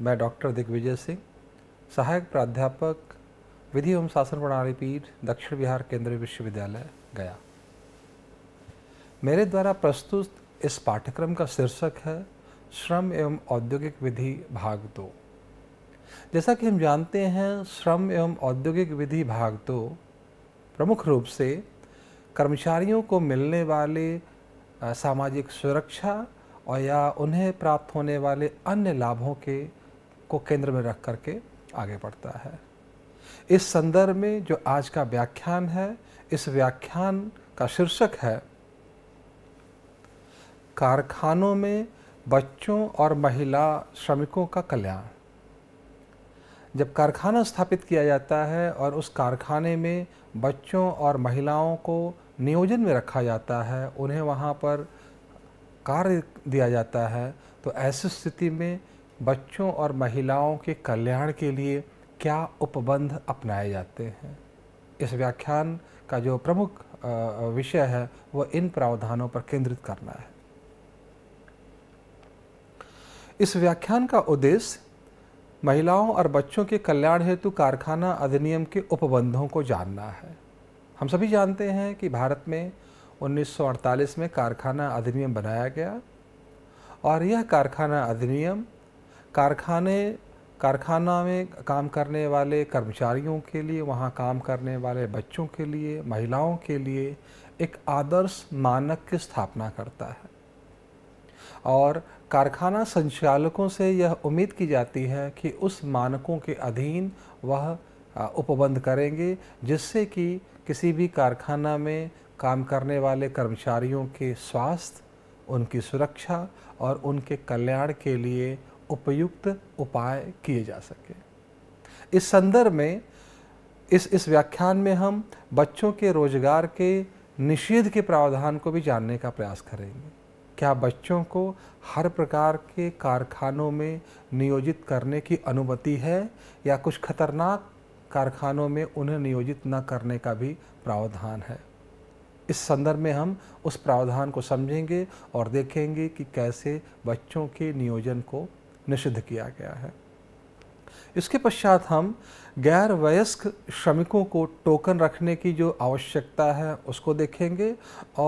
मैं डॉक्टर दिग्विजय सिंह सहायक प्राध्यापक विधि एवं शासन प्रणाली पीठ दक्षिण बिहार केंद्रीय विश्वविद्यालय गया मेरे द्वारा प्रस्तुत इस पाठ्यक्रम का शीर्षक है श्रम एवं औद्योगिक विधि भाग दो जैसा कि हम जानते हैं श्रम एवं औद्योगिक विधि भाग दो प्रमुख रूप से कर्मचारियों को मिलने वाले सामाजिक सुरक्षा और या उन्हें प्राप्त होने वाले अन्य लाभों के को केंद्र में रख करके आगे बढ़ता है इस संदर्भ में जो आज का व्याख्यान है इस व्याख्यान का शीर्षक है कारखानों में बच्चों और महिला श्रमिकों का कल्याण जब कारखाना स्थापित किया जाता है और उस कारखाने में बच्चों और महिलाओं को नियोजन में रखा जाता है उन्हें वहाँ पर कार्य दिया जाता है तो ऐसी स्थिति में बच्चों और महिलाओं के कल्याण के लिए क्या उपबंध अपनाए जाते हैं इस व्याख्यान का जो प्रमुख विषय है वह इन प्रावधानों पर केंद्रित करना है इस व्याख्यान का उद्देश्य महिलाओं और बच्चों के कल्याण हेतु कारखाना अधिनियम के उपबंधों को जानना है हम सभी जानते हैं कि भारत में 1948 में कारखाना अधिनियम बनाया गया और यह कारखाना अधिनियम कारखाने कारखाना में काम करने वाले कर्मचारियों के लिए वहाँ काम करने वाले बच्चों के लिए महिलाओं के लिए एक आदर्श मानक की स्थापना करता है और कारखाना संचालकों से यह उम्मीद की जाती है कि उस मानकों के अधीन वह उपबंध करेंगे जिससे कि किसी भी कारखाना में काम करने वाले कर्मचारियों के स्वास्थ्य उनकी सुरक्षा और उनके कल्याण के लिए उपयुक्त उपाय किए जा सके इस संदर्भ में इस इस व्याख्यान में हम बच्चों के रोजगार के निषेध के प्रावधान को भी जानने का प्रयास करेंगे क्या बच्चों को हर प्रकार के कारखानों में नियोजित करने की अनुमति है या कुछ खतरनाक कारखानों में उन्हें नियोजित न करने का भी प्रावधान है इस संदर्भ में हम उस प्रावधान को समझेंगे और देखेंगे कि कैसे बच्चों के नियोजन को निषिद्ध किया गया है इसके पश्चात हम गैर वयस्क श्रमिकों को टोकन रखने की जो आवश्यकता है उसको देखेंगे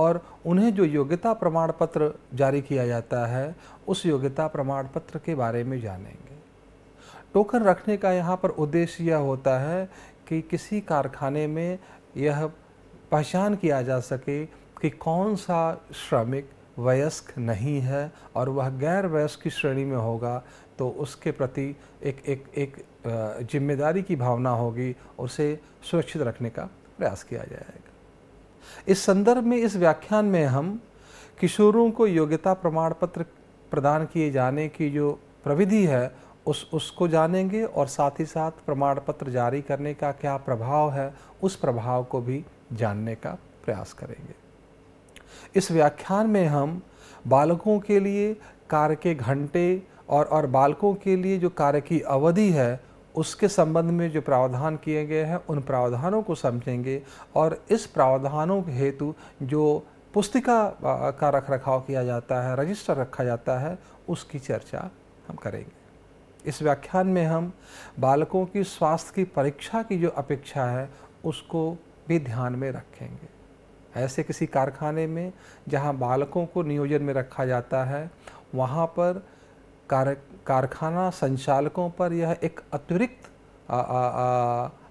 और उन्हें जो योग्यता प्रमाण पत्र जारी किया जाता है उस योग्यता प्रमाण पत्र के बारे में जानेंगे टोकन रखने का यहाँ पर उद्देश्य यह होता है कि किसी कारखाने में यह पहचान किया जा सके कि कौन सा श्रमिक वयस्क नहीं है और वह गैर वयस्क की श्रेणी में होगा तो उसके प्रति एक एक एक जिम्मेदारी की भावना होगी उसे सुरक्षित रखने का प्रयास किया जाएगा इस संदर्भ में इस व्याख्यान में हम किशोरों को योग्यता प्रमाण पत्र प्रदान किए जाने की जो प्रविधि है उस उसको जानेंगे और साथ ही साथ प्रमाण पत्र जारी करने का क्या प्रभाव है उस प्रभाव को भी जानने का प्रयास करेंगे इस व्याख्यान में हम बालकों के लिए कार्य के घंटे और और बालकों के लिए जो कार्य की अवधि है उसके संबंध में जो प्रावधान किए गए हैं उन प्रावधानों को समझेंगे और इस प्रावधानों के हेतु जो पुस्तिका का रख रखाव किया जाता है रजिस्टर रखा जाता है उसकी चर्चा हम करेंगे इस व्याख्यान में हम बालकों की स्वास्थ्य की परीक्षा की जो अपेक्षा है उसको भी ध्यान में रखेंगे ऐसे किसी कारखाने में जहां बालकों को नियोजन में रखा जाता है वहां पर कार कारखाना संचालकों पर यह एक अतिरिक्त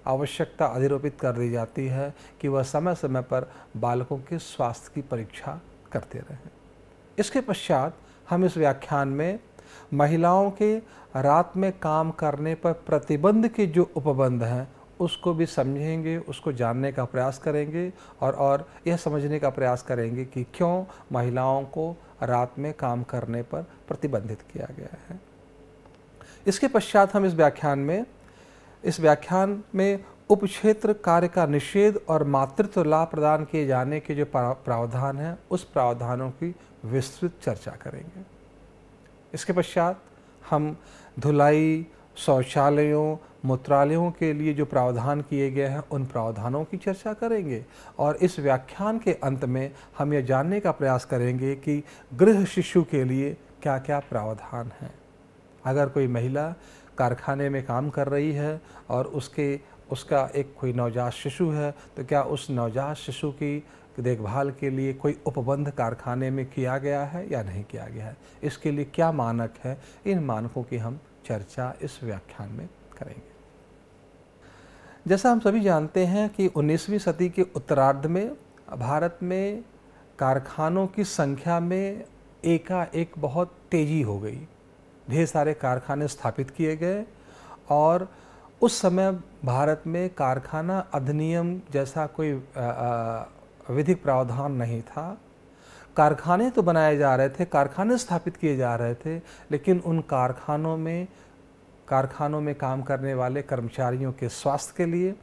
आवश्यकता अधिरोपित कर दी जाती है कि वह समय समय पर बालकों के स्वास्थ्य की परीक्षा करते रहें इसके पश्चात हम इस व्याख्यान में महिलाओं के रात में काम करने पर प्रतिबंध के जो उपबंध हैं उसको भी समझेंगे उसको जानने का प्रयास करेंगे और और यह समझने का प्रयास करेंगे कि क्यों महिलाओं को रात में काम करने पर प्रतिबंधित किया गया है इसके पश्चात हम इस व्याख्यान में इस व्याख्यान में उपक्षेत्र कार्य का निषेध और मातृत्व लाभ प्रदान किए जाने के जो प्रावधान हैं उस प्रावधानों की विस्तृत चर्चा करेंगे इसके पश्चात हम धुलाई शौचालयों मूत्रालयों के लिए जो प्रावधान किए गए हैं उन प्रावधानों की चर्चा करेंगे और इस व्याख्यान के अंत में हम यह जानने का प्रयास करेंगे कि गृह शिशु के लिए क्या क्या प्रावधान हैं अगर कोई महिला कारखाने में काम कर रही है और उसके उसका एक कोई नवजात शिशु है तो क्या उस नवजात शिशु की देखभाल के लिए कोई उपबंध कारखाने में किया गया है या नहीं किया गया है इसके लिए क्या मानक है इन मानकों की हम चर्चा इस व्याख्यान में करेंगे जैसा हम सभी जानते हैं कि 19वीं सदी के उत्तरार्ध में भारत में कारखानों की संख्या में एकाएक बहुत तेज़ी हो गई ढेर सारे कारखाने स्थापित किए गए और उस समय भारत में कारखाना अधिनियम जैसा कोई विधिक प्रावधान नहीं था कारखाने तो बनाए जा रहे थे कारखाने स्थापित किए जा रहे थे लेकिन उन कारखानों में कारखानों में काम करने वाले कर्मचारियों के स्वास्थ्य के लिए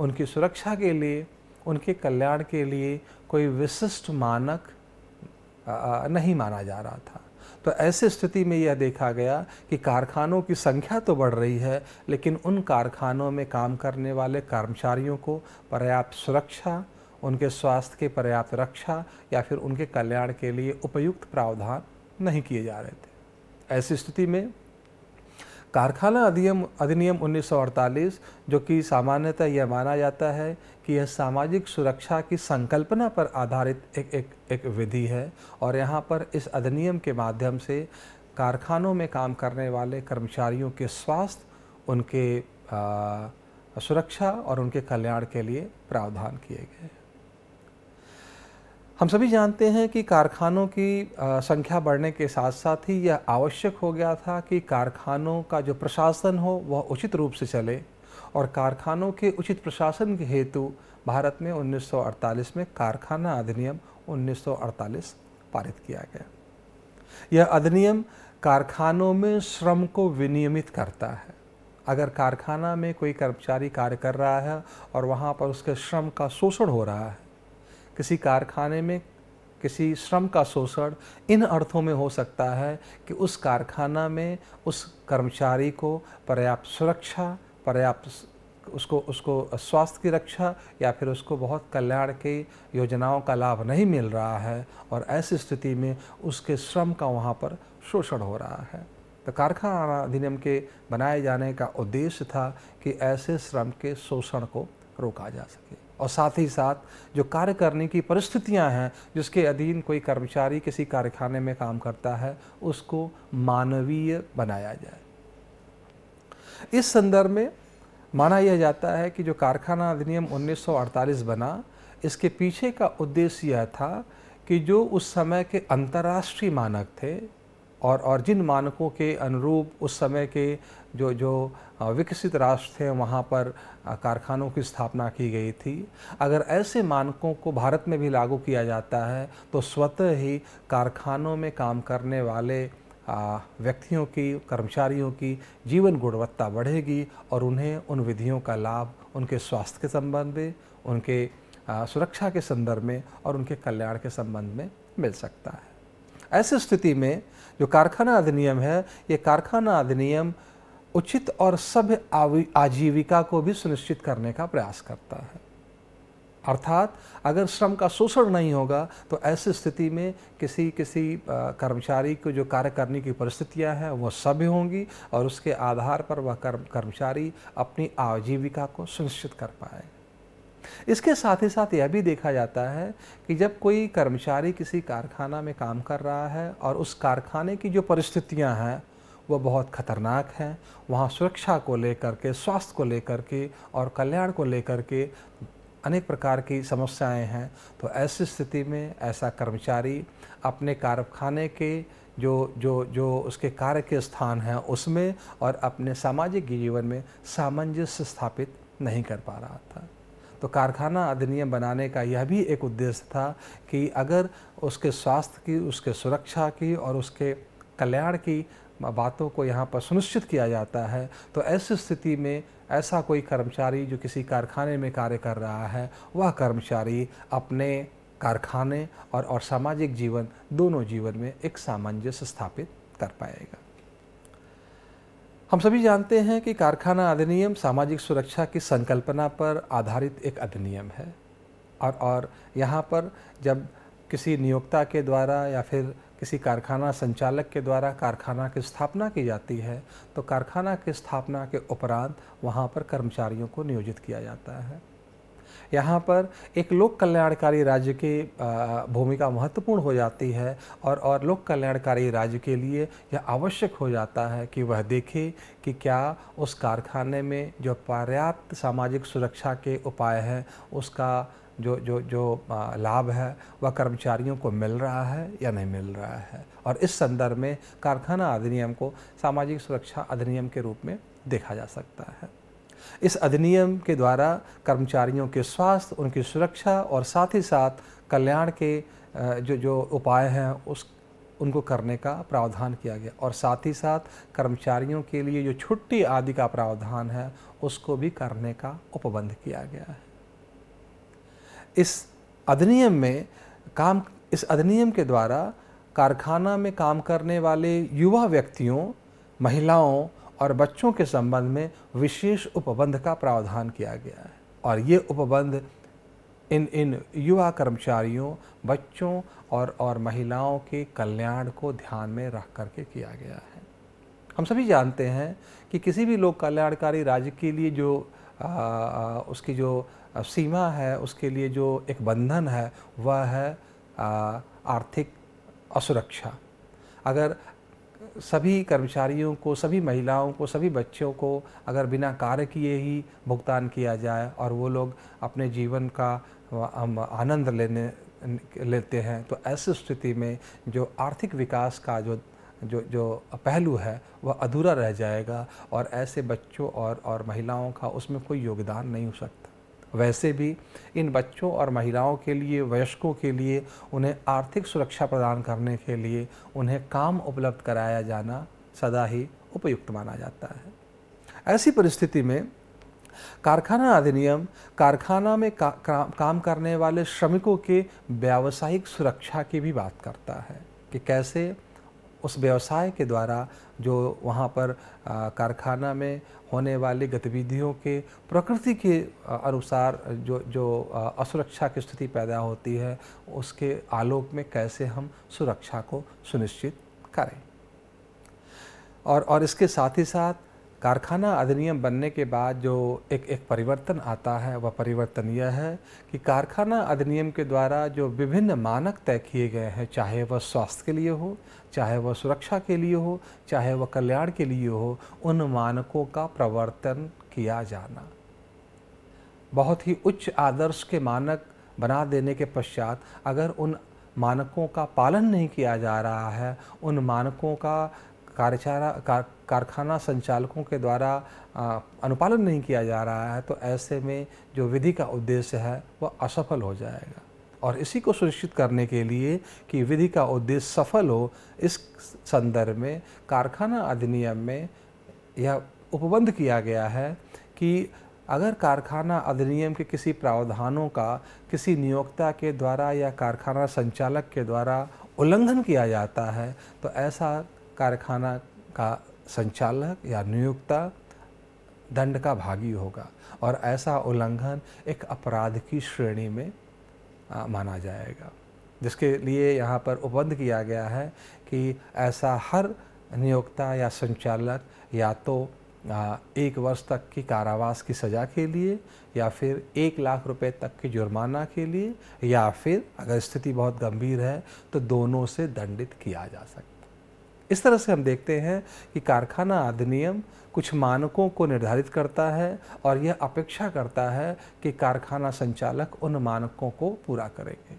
उनकी सुरक्षा के लिए उनके कल्याण के लिए कोई विशिष्ट मानक नहीं माना जा रहा था तो ऐसे स्थिति में यह देखा गया कि कारखानों की संख्या तो बढ़ रही है लेकिन उन कारखानों में काम करने वाले कर्मचारियों को पर्याप्त सुरक्षा उनके स्वास्थ्य के पर्याप्त रक्षा या फिर उनके कल्याण के लिए उपयुक्त प्रावधान नहीं किए जा रहे थे ऐसी स्थिति में कारखाना अधिनियम अधिनियम 1948 जो कि सामान्यतः यह माना जाता है कि यह सामाजिक सुरक्षा की संकल्पना पर आधारित एक एक एक विधि है और यहाँ पर इस अधिनियम के माध्यम से कारखानों में काम करने वाले कर्मचारियों के स्वास्थ्य उनके आ, सुरक्षा और उनके कल्याण के लिए प्रावधान किए गए हम सभी जानते हैं कि कारखानों की संख्या बढ़ने के साथ साथ ही यह आवश्यक हो गया था कि कारखानों का जो प्रशासन हो वह उचित रूप से चले और कारखानों के उचित प्रशासन के हेतु भारत में 1948 में कारखाना अधिनियम 1948 पारित किया गया यह अधिनियम कारखानों में श्रम को विनियमित करता है अगर कारखाना में कोई कर्मचारी कार्य कर रहा है और वहाँ पर उसके श्रम का शोषण हो रहा है किसी कारखाने में किसी श्रम का शोषण इन अर्थों में हो सकता है कि उस कारखाना में उस कर्मचारी को पर्याप्त सुरक्षा पर्याप्त उसको उसको स्वास्थ्य की रक्षा या फिर उसको बहुत कल्याण की योजनाओं का लाभ नहीं मिल रहा है और ऐसी स्थिति में उसके श्रम का वहाँ पर शोषण हो रहा है तो कारखाना अधिनियम के बनाए जाने का उद्देश्य था कि ऐसे श्रम के शोषण को रोका जा सके और साथ ही साथ जो कार्य करने की परिस्थितियां हैं जिसके अधीन कोई कर्मचारी किसी कारखाने में काम करता है उसको मानवीय बनाया जाए इस संदर्भ में माना यह जाता है कि जो कारखाना अधिनियम 1948 बना इसके पीछे का उद्देश्य यह था कि जो उस समय के अंतर्राष्ट्रीय मानक थे और और जिन मानकों के अनुरूप उस समय के जो जो विकसित राष्ट्र थे वहाँ पर कारखानों की स्थापना की गई थी अगर ऐसे मानकों को भारत में भी लागू किया जाता है तो स्वतः ही कारखानों में काम करने वाले व्यक्तियों की कर्मचारियों की जीवन गुणवत्ता बढ़ेगी और उन्हें उन विधियों का लाभ उनके स्वास्थ्य के संबंध में उनके सुरक्षा के संदर्भ में और उनके कल्याण के संबंध में मिल सकता है ऐसी स्थिति में जो कारखाना अधिनियम है ये कारखाना अधिनियम उचित और सभ्य आजीविका को भी सुनिश्चित करने का प्रयास करता है अर्थात अगर श्रम का शोषण नहीं होगा तो ऐसी स्थिति में किसी किसी कर्मचारी को जो कार्य करने की परिस्थितियां हैं वो सभ्य होंगी और उसके आधार पर वह कर्म कर्मचारी अपनी आजीविका को सुनिश्चित कर पाए इसके साथ ही साथ यह भी देखा जाता है कि जब कोई कर्मचारी किसी कारखाना में काम कर रहा है और उस कारखाने की जो परिस्थितियां हैं वो बहुत ख़तरनाक हैं वहाँ सुरक्षा को लेकर के स्वास्थ्य को लेकर के और कल्याण को लेकर के अनेक प्रकार की समस्याएं हैं तो ऐसी स्थिति में ऐसा कर्मचारी अपने कारखाने के जो जो जो उसके कार्य के स्थान हैं उसमें और अपने सामाजिक जीवन में सामंजस्य स्थापित नहीं कर पा रहा था तो कारखाना अधिनियम बनाने का यह भी एक उद्देश्य था कि अगर उसके स्वास्थ्य की उसके सुरक्षा की और उसके कल्याण की बातों को यहाँ पर सुनिश्चित किया जाता है तो ऐसी स्थिति में ऐसा कोई कर्मचारी जो किसी कारखाने में कार्य कर रहा है वह कर्मचारी अपने कारखाने और और सामाजिक जीवन दोनों जीवन में एक सामंजस्य स्थापित कर पाएगा हम सभी जानते हैं कि कारखाना अधिनियम सामाजिक सुरक्षा की संकल्पना पर आधारित एक अधिनियम है और और यहाँ पर जब किसी नियोक्ता के द्वारा या फिर किसी कारखाना संचालक के द्वारा कारखाना की स्थापना की जाती है तो कारखाना की स्थापना के उपरांत वहाँ पर कर्मचारियों को नियोजित किया जाता है यहाँ पर एक लोक कल्याणकारी राज्य की भूमिका महत्वपूर्ण हो जाती है और और लोक कल्याणकारी राज्य के लिए यह आवश्यक हो जाता है कि वह देखे कि क्या उस कारखाने में जो पर्याप्त सामाजिक सुरक्षा के उपाय हैं उसका जो जो जो लाभ है वह कर्मचारियों को मिल रहा है या नहीं मिल रहा है और इस संदर्भ में कारखाना अधिनियम को सामाजिक सुरक्षा अधिनियम के रूप में देखा जा सकता है इस अधिनियम के द्वारा कर्मचारियों के स्वास्थ्य उनकी सुरक्षा और साथ ही साथ कल्याण के जो जो उपाय हैं उस उनको करने का प्रावधान किया गया और साथ ही साथ कर्मचारियों के लिए जो छुट्टी आदि का प्रावधान है उसको भी करने का उपबंध किया गया है इस अधिनियम में काम इस अधिनियम के द्वारा कारखाना में काम करने वाले युवा व्यक्तियों महिलाओं और बच्चों के संबंध में विशेष उपबंध का प्रावधान किया गया है और ये उपबंध इन इन युवा कर्मचारियों बच्चों और और महिलाओं के कल्याण को ध्यान में रख करके किया गया है हम सभी जानते हैं कि किसी भी लोक कल्याणकारी राज्य के लिए जो आ, उसकी जो सीमा है उसके लिए जो एक बंधन है वह है आर्थिक असुरक्षा अगर सभी कर्मचारियों को सभी महिलाओं को सभी बच्चों को अगर बिना कार्य किए ही भुगतान किया जाए और वो लोग अपने जीवन का आनंद लेने लेते हैं तो ऐसी स्थिति में जो आर्थिक विकास का जो जो जो पहलू है वह अधूरा रह जाएगा और ऐसे बच्चों और और महिलाओं का उसमें कोई योगदान नहीं हो सकता वैसे भी इन बच्चों और महिलाओं के लिए वयस्कों के लिए उन्हें आर्थिक सुरक्षा प्रदान करने के लिए उन्हें काम उपलब्ध कराया जाना सदा ही उपयुक्त माना जाता है ऐसी परिस्थिति में कारखाना अधिनियम कारखाना में का, काम करने वाले श्रमिकों के व्यावसायिक सुरक्षा की भी बात करता है कि कैसे उस व्यवसाय के द्वारा जो वहाँ पर कारखाना में होने वाली गतिविधियों के प्रकृति के अनुसार जो जो असुरक्षा की स्थिति पैदा होती है उसके आलोक में कैसे हम सुरक्षा को सुनिश्चित करें और और इसके साथ ही साथ कारखाना अधिनियम बनने के बाद जो एक एक परिवर्तन आता है वह परिवर्तन यह है कि कारखाना अधिनियम के द्वारा जो विभिन्न मानक तय किए गए हैं चाहे वह स्वास्थ्य के लिए हो चाहे वह सुरक्षा के लिए हो चाहे वह कल्याण के लिए हो उन मानकों का प्रवर्तन किया जाना बहुत ही उच्च आदर्श के मानक बना देने के पश्चात अगर उन मानकों का पालन नहीं किया जा रहा है उन मानकों का कार्यचारा का, कारखाना संचालकों के द्वारा अनुपालन नहीं किया जा रहा है तो ऐसे में जो विधि का उद्देश्य है वह असफल हो जाएगा और इसी को सुनिश्चित करने के लिए कि विधि का उद्देश्य सफल हो इस संदर्भ में कारखाना अधिनियम में यह उपबंध किया गया है कि अगर कारखाना अधिनियम के किसी प्रावधानों का किसी नियोक्ता के द्वारा या कारखाना संचालक के द्वारा उल्लंघन किया जाता है तो ऐसा कारखाना का संचालक या नियोक्ता दंड का भागी होगा और ऐसा उल्लंघन एक अपराध की श्रेणी में आ, माना जाएगा जिसके लिए यहाँ पर उपबंध किया गया है कि ऐसा हर नियोक्ता या संचालक या तो आ, एक वर्ष तक की कारावास की सज़ा के लिए या फिर एक लाख रुपए तक की जुर्माना के लिए या फिर अगर स्थिति बहुत गंभीर है तो दोनों से दंडित किया जा सकता इस तरह से हम देखते हैं कि कारखाना अधिनियम कुछ मानकों को निर्धारित करता है और यह अपेक्षा करता है कि कारखाना संचालक उन मानकों को पूरा करेंगे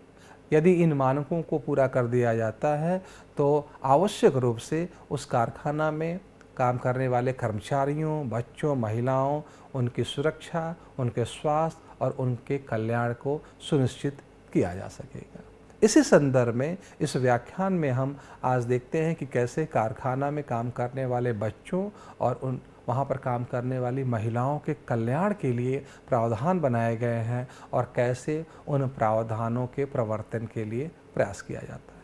यदि इन मानकों को पूरा कर दिया जाता है तो आवश्यक रूप से उस कारखाना में काम करने वाले कर्मचारियों बच्चों महिलाओं उनकी सुरक्षा उनके स्वास्थ्य और उनके कल्याण को सुनिश्चित किया जा सकेगा इसी संदर्भ में इस व्याख्यान में हम आज देखते हैं कि कैसे कारखाना में काम करने वाले बच्चों और उन वहाँ पर काम करने वाली महिलाओं के कल्याण के लिए प्रावधान बनाए गए हैं और कैसे उन प्रावधानों के प्रवर्तन के लिए प्रयास किया जाता है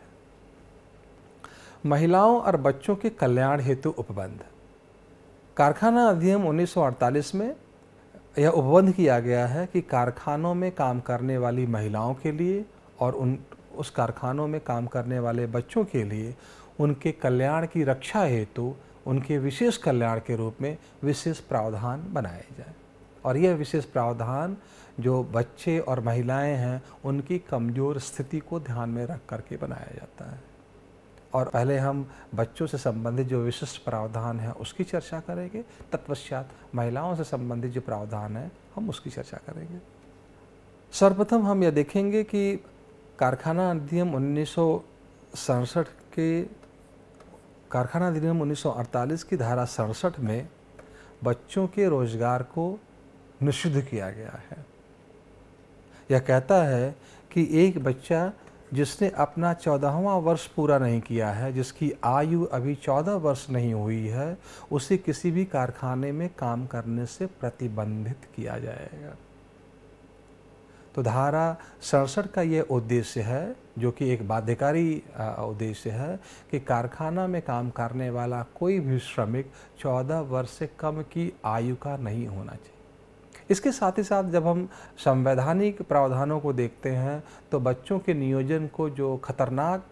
महिलाओं और बच्चों के कल्याण हेतु उपबंध कारखाना अधिनियम 1948 में यह उपबंध किया गया है कि कारखानों में काम करने वाली महिलाओं के लिए और उन उस कारखानों में काम करने वाले बच्चों के लिए उनके कल्याण की रक्षा हेतु उनके विशेष कल्याण के रूप में विशेष प्रावधान बनाए जाए और यह विशेष प्रावधान जो बच्चे और महिलाएं हैं उनकी कमज़ोर स्थिति को ध्यान में रख करके बनाया जाता है और पहले हम बच्चों से संबंधित जो विशिष्ट प्रावधान है उसकी चर्चा करेंगे तत्पश्चात महिलाओं से संबंधित जो प्रावधान है हम उसकी चर्चा करेंगे सर्वप्रथम हम यह देखेंगे कि कारखाना अधिनियम उन्नीस के कारखाना अधिनियम 1948 की धारा सड़सठ में बच्चों के रोजगार को निषिद्ध किया गया है यह कहता है कि एक बच्चा जिसने अपना चौदहवा वर्ष पूरा नहीं किया है जिसकी आयु अभी चौदह वर्ष नहीं हुई है उसे किसी भी कारखाने में काम करने से प्रतिबंधित किया जाएगा तो धारा सड़सठ का ये उद्देश्य है जो कि एक बाध्यकारी उद्देश्य है कि कारखाना में काम करने वाला कोई भी श्रमिक 14 वर्ष से कम की आयु का नहीं होना चाहिए इसके साथ ही साथ जब हम संवैधानिक प्रावधानों को देखते हैं तो बच्चों के नियोजन को जो खतरनाक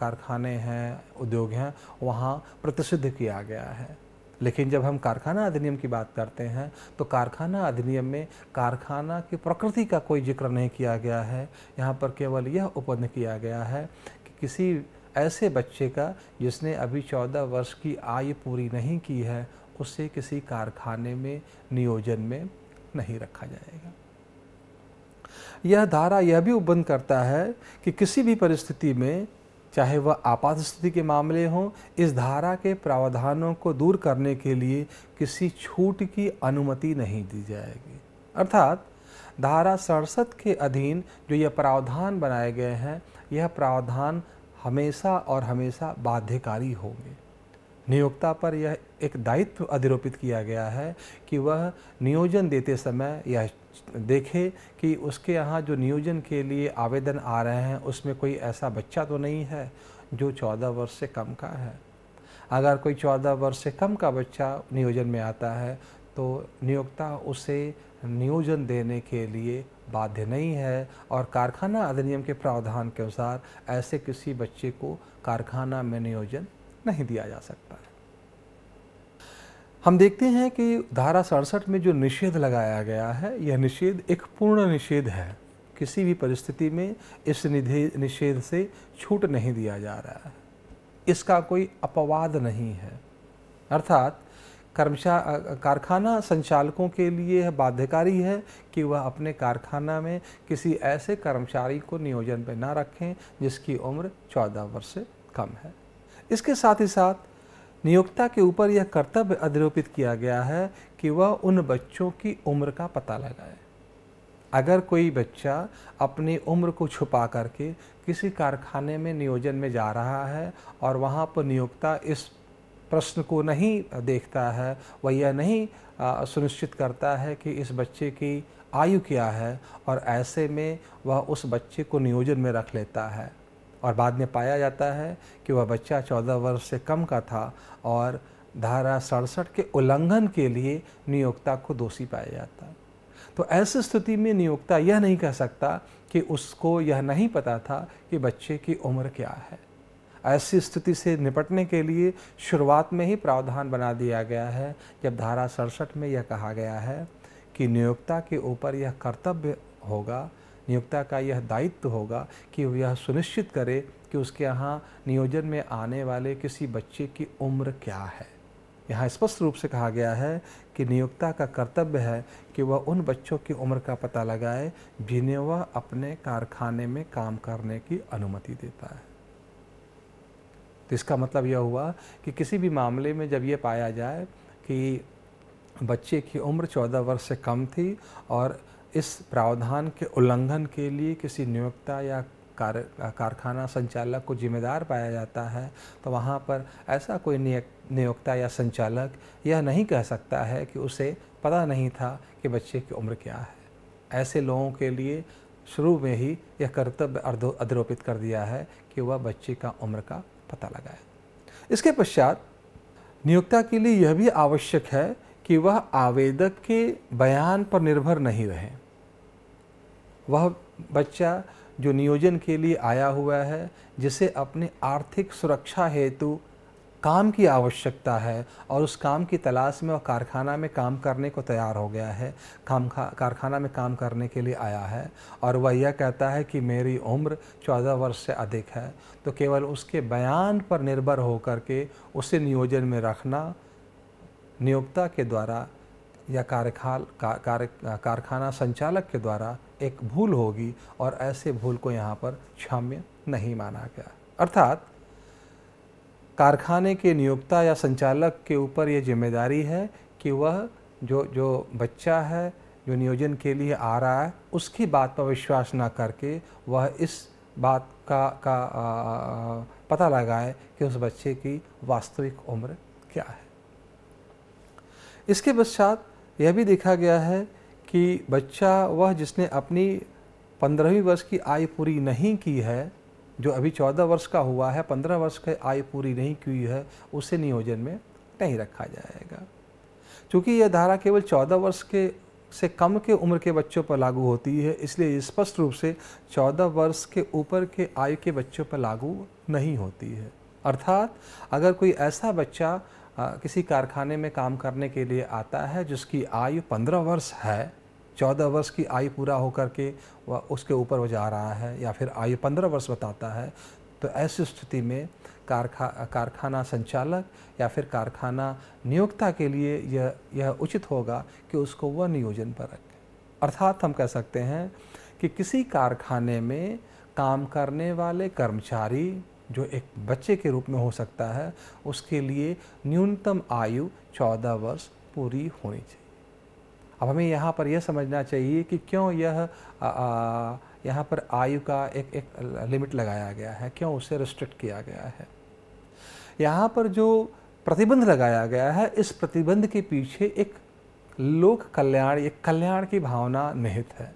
कारखाने हैं उद्योग हैं वहाँ प्रतिषिध किया गया है लेकिन जब हम कारखाना अधिनियम की बात करते हैं तो कारखाना अधिनियम में कारखाना की प्रकृति का कोई जिक्र नहीं किया गया है यहाँ पर केवल यह उपन्न किया गया है कि किसी ऐसे बच्चे का जिसने अभी चौदह वर्ष की आय पूरी नहीं की है उसे किसी कारखाने में नियोजन में नहीं रखा जाएगा यह धारा यह भी उपन्न करता है कि किसी भी परिस्थिति में चाहे वह आपात स्थिति के मामले हों इस धारा के प्रावधानों को दूर करने के लिए किसी छूट की अनुमति नहीं दी जाएगी अर्थात धारा सड़सठ के अधीन जो यह प्रावधान बनाए गए हैं यह प्रावधान हमेशा और हमेशा बाध्यकारी होंगे नियोक्ता पर यह एक दायित्व अधिरोपित किया गया है कि वह नियोजन देते समय यह देखें कि उसके यहाँ जो नियोजन के लिए आवेदन आ रहे हैं उसमें कोई ऐसा बच्चा तो नहीं है जो चौदह वर्ष से कम का है अगर कोई चौदह वर्ष से कम का बच्चा नियोजन में आता है तो नियोक्ता उसे नियोजन देने के लिए बाध्य नहीं है और कारखाना अधिनियम के प्रावधान के अनुसार ऐसे किसी बच्चे को कारखाना में नियोजन नहीं दिया जा सकता है हम देखते हैं कि धारा सड़सठ में जो निषेध लगाया गया है यह निषेध एक पूर्ण निषेध है किसी भी परिस्थिति में इस निधे निषेध से छूट नहीं दिया जा रहा है इसका कोई अपवाद नहीं है अर्थात कर्मशा कारखाना संचालकों के लिए बाध्यकारी है कि वह अपने कारखाना में किसी ऐसे कर्मचारी को नियोजन पर ना रखें जिसकी उम्र 14 वर्ष से कम है इसके साथ ही साथ नियोक्ता के ऊपर यह कर्तव्य अधिरोपित किया गया है कि वह उन बच्चों की उम्र का पता लगाए अगर कोई बच्चा अपनी उम्र को छुपा करके किसी कारखाने में नियोजन में जा रहा है और वहाँ पर नियोक्ता इस प्रश्न को नहीं देखता है वह यह नहीं सुनिश्चित करता है कि इस बच्चे की आयु क्या है और ऐसे में वह उस बच्चे को नियोजन में रख लेता है और बाद में पाया जाता है कि वह बच्चा चौदह वर्ष से कम का था और धारा सड़सठ के उल्लंघन के लिए नियोक्ता को दोषी पाया जाता तो ऐसी स्थिति में नियोक्ता यह नहीं कह सकता कि उसको यह नहीं पता था कि बच्चे की उम्र क्या है ऐसी स्थिति से निपटने के लिए शुरुआत में ही प्रावधान बना दिया गया है जब धारा सड़सठ में यह कहा गया है कि नियोक्ता के ऊपर यह कर्तव्य होगा नियोक्ता का यह दायित्व होगा कि यह सुनिश्चित करे कि उसके यहाँ नियोजन में आने वाले किसी बच्चे की उम्र क्या है यहाँ स्पष्ट रूप से कहा गया है कि नियोक्ता का कर्तव्य है कि वह उन बच्चों की उम्र का पता लगाए जिन्हें वह अपने कारखाने में काम करने की अनुमति देता है तो इसका मतलब यह हुआ कि किसी भी मामले में जब ये पाया जाए कि बच्चे की उम्र 14 वर्ष से कम थी और इस प्रावधान के उल्लंघन के लिए किसी नियोक्ता या कारखाना संचालक को जिम्मेदार पाया जाता है तो वहाँ पर ऐसा कोई नियोक्ता या संचालक यह नहीं कह सकता है कि उसे पता नहीं था कि बच्चे की उम्र क्या है ऐसे लोगों के लिए शुरू में ही यह कर्तव्य अधरोपित कर दिया है कि वह बच्चे का उम्र का पता लगाए इसके पश्चात नियोक्ता के लिए यह भी आवश्यक है कि वह आवेदक के बयान पर निर्भर नहीं रहें वह बच्चा जो नियोजन के लिए आया हुआ है जिसे अपने आर्थिक सुरक्षा हेतु काम की आवश्यकता है और उस काम की तलाश में वह कारखाना में काम करने को तैयार हो गया है काम कारखाना में काम करने के लिए आया है और वह यह कहता है कि मेरी उम्र चौदह वर्ष से अधिक है तो केवल उसके बयान पर निर्भर हो कर के उसे नियोजन में रखना नियोक्ता के द्वारा या कार्यकाल कारखाना संचालक के द्वारा एक भूल होगी और ऐसे भूल को यहाँ पर क्षम्य नहीं माना गया अर्थात कारखाने के नियोक्ता या संचालक के ऊपर ये जिम्मेदारी है कि वह जो जो बच्चा है जो नियोजन के लिए आ रहा है उसकी बात पर विश्वास ना करके वह इस बात का का आ, पता लगाए कि उस बच्चे की वास्तविक उम्र क्या है इसके पश्चात यह भी देखा गया है कि बच्चा वह जिसने अपनी पंद्रहवीं वर्ष की आय पूरी नहीं की है जो अभी चौदह वर्ष का हुआ है पंद्रह वर्ष की आय पूरी नहीं की है उसे नियोजन में नहीं रखा जाएगा क्योंकि यह धारा केवल चौदह वर्ष के से कम के उम्र के बच्चों पर लागू होती है इसलिए स्पष्ट रूप से चौदह वर्ष के ऊपर के आयु के बच्चों पर लागू नहीं होती है अर्थात अगर कोई ऐसा बच्चा आ, किसी कारखाने में काम करने के लिए आता है जिसकी आयु पंद्रह वर्ष है चौदह वर्ष की आयु पूरा होकर के वह उसके ऊपर वो जा रहा है या फिर आयु पंद्रह वर्ष बताता है तो ऐसी स्थिति में कारखा कारखाना संचालक या फिर कारखाना नियोक्ता के लिए यह यह उचित होगा कि उसको वह नियोजन पर रखें अर्थात हम कह सकते हैं कि किसी कारखाने में काम करने वाले कर्मचारी जो एक बच्चे के रूप में हो सकता है उसके लिए न्यूनतम आयु चौदह वर्ष पूरी होनी चाहिए अब हमें यहाँ पर यह समझना चाहिए कि क्यों यह यहाँ पर आयु का एक एक लिमिट लगाया गया है क्यों उसे रिस्ट्रिक्ट किया गया है यहाँ पर जो प्रतिबंध लगाया गया है इस प्रतिबंध के पीछे एक लोक कल्याण एक कल्याण की भावना निहित है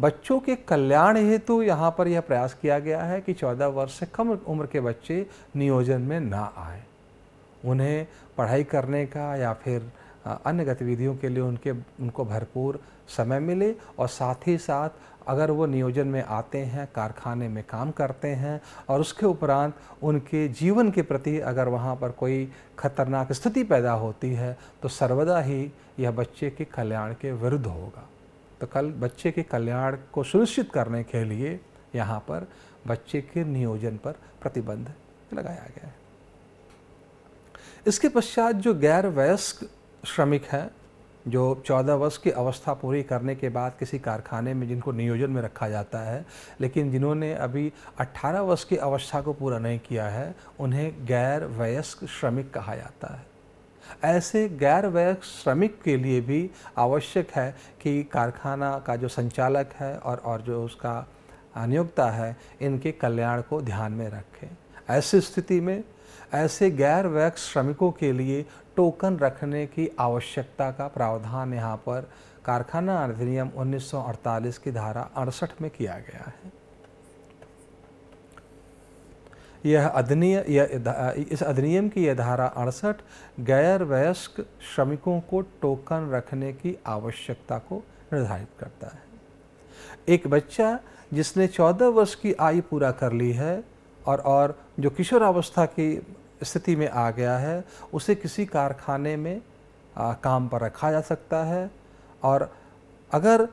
बच्चों के कल्याण हेतु तो यहाँ पर यह प्रयास किया गया है कि 14 वर्ष से कम उम्र के बच्चे नियोजन में ना आए उन्हें पढ़ाई करने का या फिर अन्य गतिविधियों के लिए उनके उनको भरपूर समय मिले और साथ ही साथ अगर वो नियोजन में आते हैं कारखाने में काम करते हैं और उसके उपरांत उनके जीवन के प्रति अगर वहाँ पर कोई खतरनाक स्थिति पैदा होती है तो सर्वदा ही यह बच्चे के कल्याण के विरुद्ध होगा तो कल बच्चे के कल्याण को सुनिश्चित करने के लिए यहाँ पर बच्चे के नियोजन पर प्रतिबंध लगाया गया है इसके पश्चात जो गैर वयस्क श्रमिक हैं जो 14 वर्ष की अवस्था पूरी करने के बाद किसी कारखाने में जिनको नियोजन में रखा जाता है लेकिन जिन्होंने अभी 18 वर्ष की अवस्था को पूरा नहीं किया है उन्हें गैर वयस्क श्रमिक कहा जाता है ऐसे गैर वयस्क श्रमिक के लिए भी आवश्यक है कि कारखाना का जो संचालक है और और जो उसका नियोक्ता है इनके कल्याण को ध्यान में रखें ऐसी स्थिति में ऐसे गैर वयस्क श्रमिकों के लिए टोकन रखने की आवश्यकता का प्रावधान यहाँ पर कारखाना अधिनियम 1948 की धारा अड़सठ में किया गया है यह अधिनियम इस अधिनियम की यह धारा अड़सठ गैर वयस्क श्रमिकों को टोकन रखने की आवश्यकता को निर्धारित करता है एक बच्चा जिसने 14 वर्ष की आयु पूरा कर ली है और और जो किशोरावस्था की स्थिति में आ गया है उसे किसी कारखाने में आ, काम पर रखा जा सकता है और अगर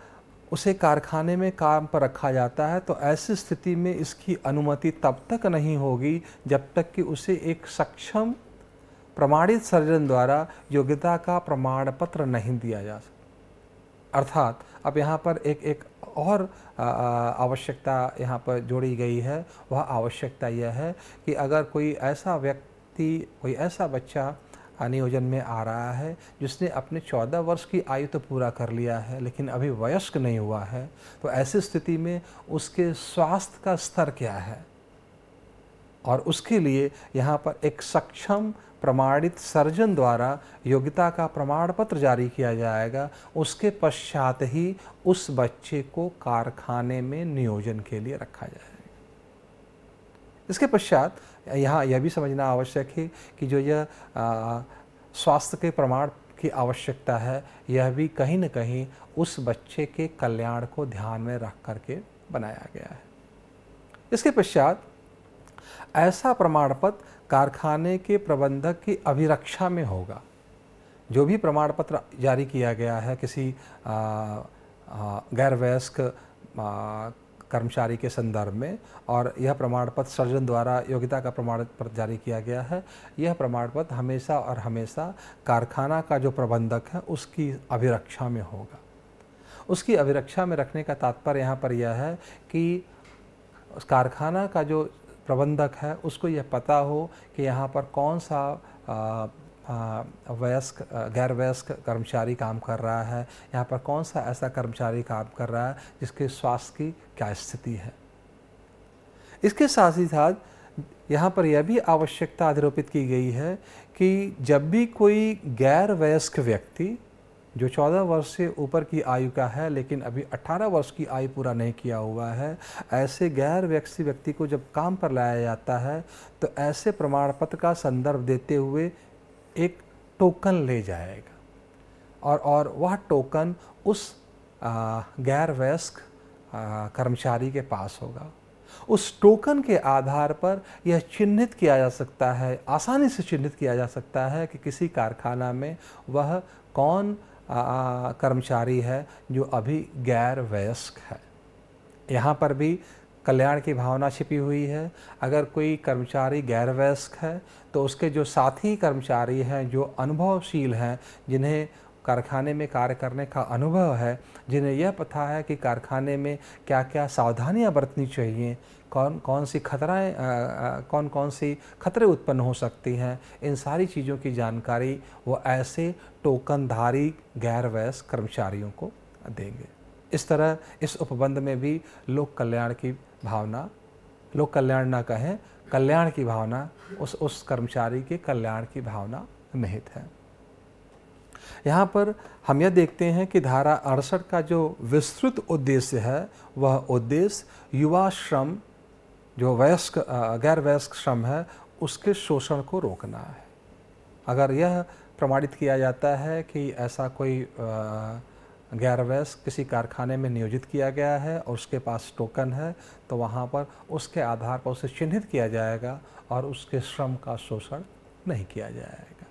उसे कारखाने में काम पर रखा जाता है तो ऐसी स्थिति में इसकी अनुमति तब तक नहीं होगी जब तक कि उसे एक सक्षम प्रमाणित सर्जन द्वारा योग्यता का प्रमाण पत्र नहीं दिया जा सकता अर्थात अब यहाँ पर एक एक और आवश्यकता यहाँ पर जोड़ी गई है वह आवश्यकता यह है कि अगर कोई ऐसा व्यक्ति व्यक्ति कोई ऐसा बच्चा अनियोजन में आ रहा है जिसने अपने चौदह वर्ष की आयु तो पूरा कर लिया है लेकिन अभी वयस्क नहीं हुआ है तो ऐसी स्थिति में उसके स्वास्थ्य का स्तर क्या है और उसके लिए यहाँ पर एक सक्षम प्रमाणित सर्जन द्वारा योग्यता का प्रमाण पत्र जारी किया जाएगा उसके पश्चात ही उस बच्चे को कारखाने में नियोजन के लिए रखा जाएगा इसके पश्चात यहाँ यह भी समझना आवश्यक है कि जो यह स्वास्थ्य के प्रमाण की आवश्यकता है यह भी कहीं ना कहीं उस बच्चे के कल्याण को ध्यान में रख करके बनाया गया है इसके पश्चात ऐसा प्रमाण पत्र कारखाने के प्रबंधक की अभिरक्षा में होगा जो भी प्रमाण पत्र जारी किया गया है किसी गैर वयस्क कर्मचारी के संदर्भ में और यह प्रमाण पत्र सर्जन द्वारा योग्यता का प्रमाण पत्र जारी किया गया है यह प्रमाण पत्र हमेशा और हमेशा कारखाना का जो प्रबंधक है उसकी अभिरक्षा में होगा उसकी अभिरक्षा में रखने का तात्पर्य यहाँ पर यह है कि उस कारखाना का जो प्रबंधक है उसको यह पता हो कि यहाँ पर कौन सा वयस्क गैर वयस्क कर्मचारी काम कर रहा है यहाँ पर कौन सा ऐसा कर्मचारी काम कर रहा है जिसके स्वास्थ्य की क्या स्थिति है इसके साथ ही साथ यहाँ पर यह भी आवश्यकता अधिरोपित की गई है कि जब भी कोई गैर वयस्क व्यक्ति जो 14 वर्ष से ऊपर की आयु का है लेकिन अभी 18 वर्ष की आयु पूरा नहीं किया हुआ है ऐसे गैर व्यक्ति व्यक्ति को जब काम पर लाया जाता है तो ऐसे प्रमाण पत्र का संदर्भ देते हुए एक टोकन ले जाएगा और और वह टोकन उस गैर वयस्क कर्मचारी के पास होगा उस टोकन के आधार पर यह चिन्हित किया जा सकता है आसानी से चिन्हित किया जा सकता है कि किसी कारखाना में वह कौन कर्मचारी है जो अभी गैर वयस्क है यहाँ पर भी कल्याण की भावना छिपी हुई है अगर कोई कर्मचारी गैर वयस्क है तो उसके जो साथी कर्मचारी हैं जो अनुभवशील हैं जिन्हें कारखाने में कार्य करने का अनुभव है जिन्हें यह पता है कि कारखाने में क्या क्या सावधानियां बरतनी चाहिए कौन कौन सी खतराएँ कौन कौन सी खतरे उत्पन्न हो सकती हैं इन सारी चीज़ों की जानकारी वो ऐसे टोकनधारी गैर वयस्क कर्मचारियों को देंगे इस तरह इस उपबंध में भी लोक कल्याण की भावना लोग कल्याण ना कहें कल्याण की भावना उस उस कर्मचारी के कल्याण की भावना निहित है यहाँ पर हम यह देखते हैं कि धारा अड़सठ का जो विस्तृत उद्देश्य है वह उद्देश्य युवा श्रम जो वयस्क गैर वयस्क श्रम है उसके शोषण को रोकना है अगर यह प्रमाणित किया जाता है कि ऐसा कोई आ, गैरवैस किसी कारखाने में नियोजित किया गया है और उसके पास टोकन है तो वहाँ पर उसके आधार पर उसे चिन्हित किया जाएगा और उसके श्रम का शोषण नहीं किया जाएगा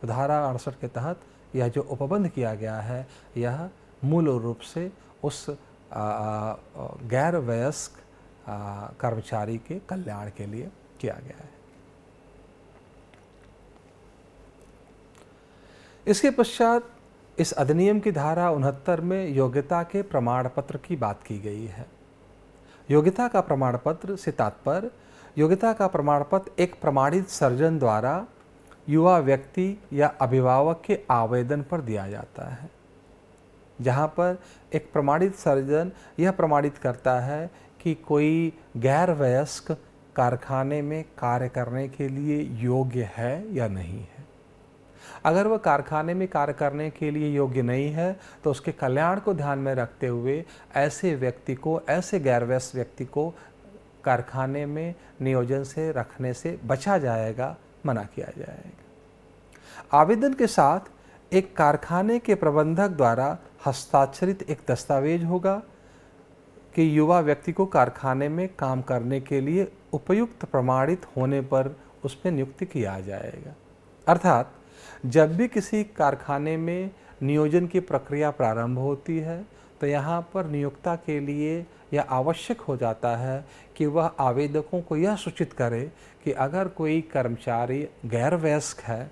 तो धारा अड़सठ के तहत यह जो उपबंध किया गया है यह मूल रूप से उस गैर वयस्क कर्मचारी के कल्याण के लिए किया गया है इसके पश्चात इस अधिनियम की धारा उनहत्तर में योग्यता के प्रमाण पत्र की बात की गई है योग्यता का प्रमाण पत्र से तात्पर्य योग्यता का प्रमाण पत्र एक प्रमाणित सर्जन द्वारा युवा व्यक्ति या अभिभावक के आवेदन पर दिया जाता है जहाँ पर एक प्रमाणित सर्जन यह प्रमाणित करता है कि कोई गैर वयस्क कारखाने में कार्य करने के लिए योग्य है या नहीं है अगर वह कारखाने में कार्य करने के लिए योग्य नहीं है तो उसके कल्याण को ध्यान में रखते हुए ऐसे व्यक्ति को ऐसे गैरव्यस्त व्यक्ति को कारखाने में नियोजन से रखने से बचा जाएगा मना किया जाएगा आवेदन के साथ एक कारखाने के प्रबंधक द्वारा हस्ताक्षरित एक दस्तावेज होगा कि युवा व्यक्ति को कारखाने में काम करने के लिए उपयुक्त प्रमाणित होने पर उसमें नियुक्त किया जाएगा अर्थात जब भी किसी कारखाने में नियोजन की प्रक्रिया प्रारंभ होती है तो यहाँ पर नियोक्ता के लिए यह आवश्यक हो जाता है कि वह आवेदकों को यह सूचित करे कि अगर कोई कर्मचारी गैर वयस्क है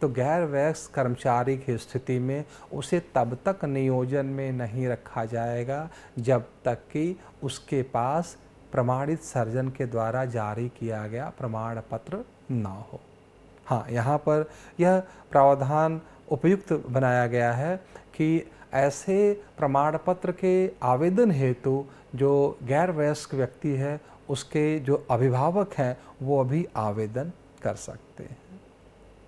तो गैर वयस्क कर्मचारी की स्थिति में उसे तब तक नियोजन में नहीं रखा जाएगा जब तक कि उसके पास प्रमाणित सर्जन के द्वारा जारी किया गया प्रमाण पत्र ना हो हाँ यहाँ पर यह प्रावधान उपयुक्त बनाया गया है कि ऐसे प्रमाण पत्र के आवेदन हेतु जो गैर वयस्क व्यक्ति है उसके जो अभिभावक हैं वो अभी आवेदन कर सकते हैं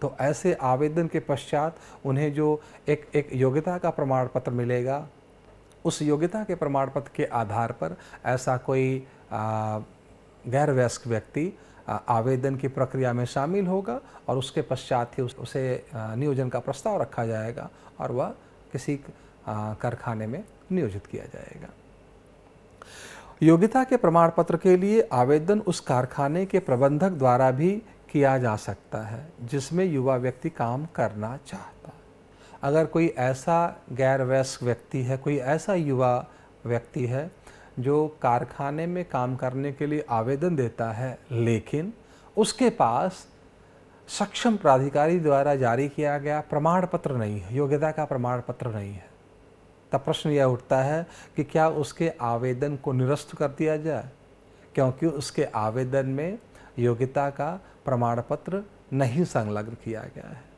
तो ऐसे आवेदन के पश्चात उन्हें जो एक एक योग्यता का प्रमाण पत्र मिलेगा उस योग्यता के प्रमाण पत्र के आधार पर ऐसा कोई गैर वयस्क व्यक्ति आवेदन की प्रक्रिया में शामिल होगा और उसके पश्चात ही उसे नियोजन का प्रस्ताव रखा जाएगा और वह किसी कारखाने में नियोजित किया जाएगा योग्यता के प्रमाण पत्र के लिए आवेदन उस कारखाने के प्रबंधक द्वारा भी किया जा सकता है जिसमें युवा व्यक्ति काम करना चाहता अगर कोई ऐसा गैर वयस्क व्यक्ति है कोई ऐसा युवा व्यक्ति है जो कारखाने में काम करने के लिए आवेदन देता है लेकिन उसके पास सक्षम प्राधिकारी द्वारा जारी किया गया प्रमाण पत्र नहीं है योग्यता का प्रमाण पत्र नहीं है तब प्रश्न यह उठता है कि क्या उसके आवेदन को निरस्त कर दिया जाए क्योंकि उसके आवेदन में योग्यता का प्रमाण पत्र नहीं संलग्न किया गया है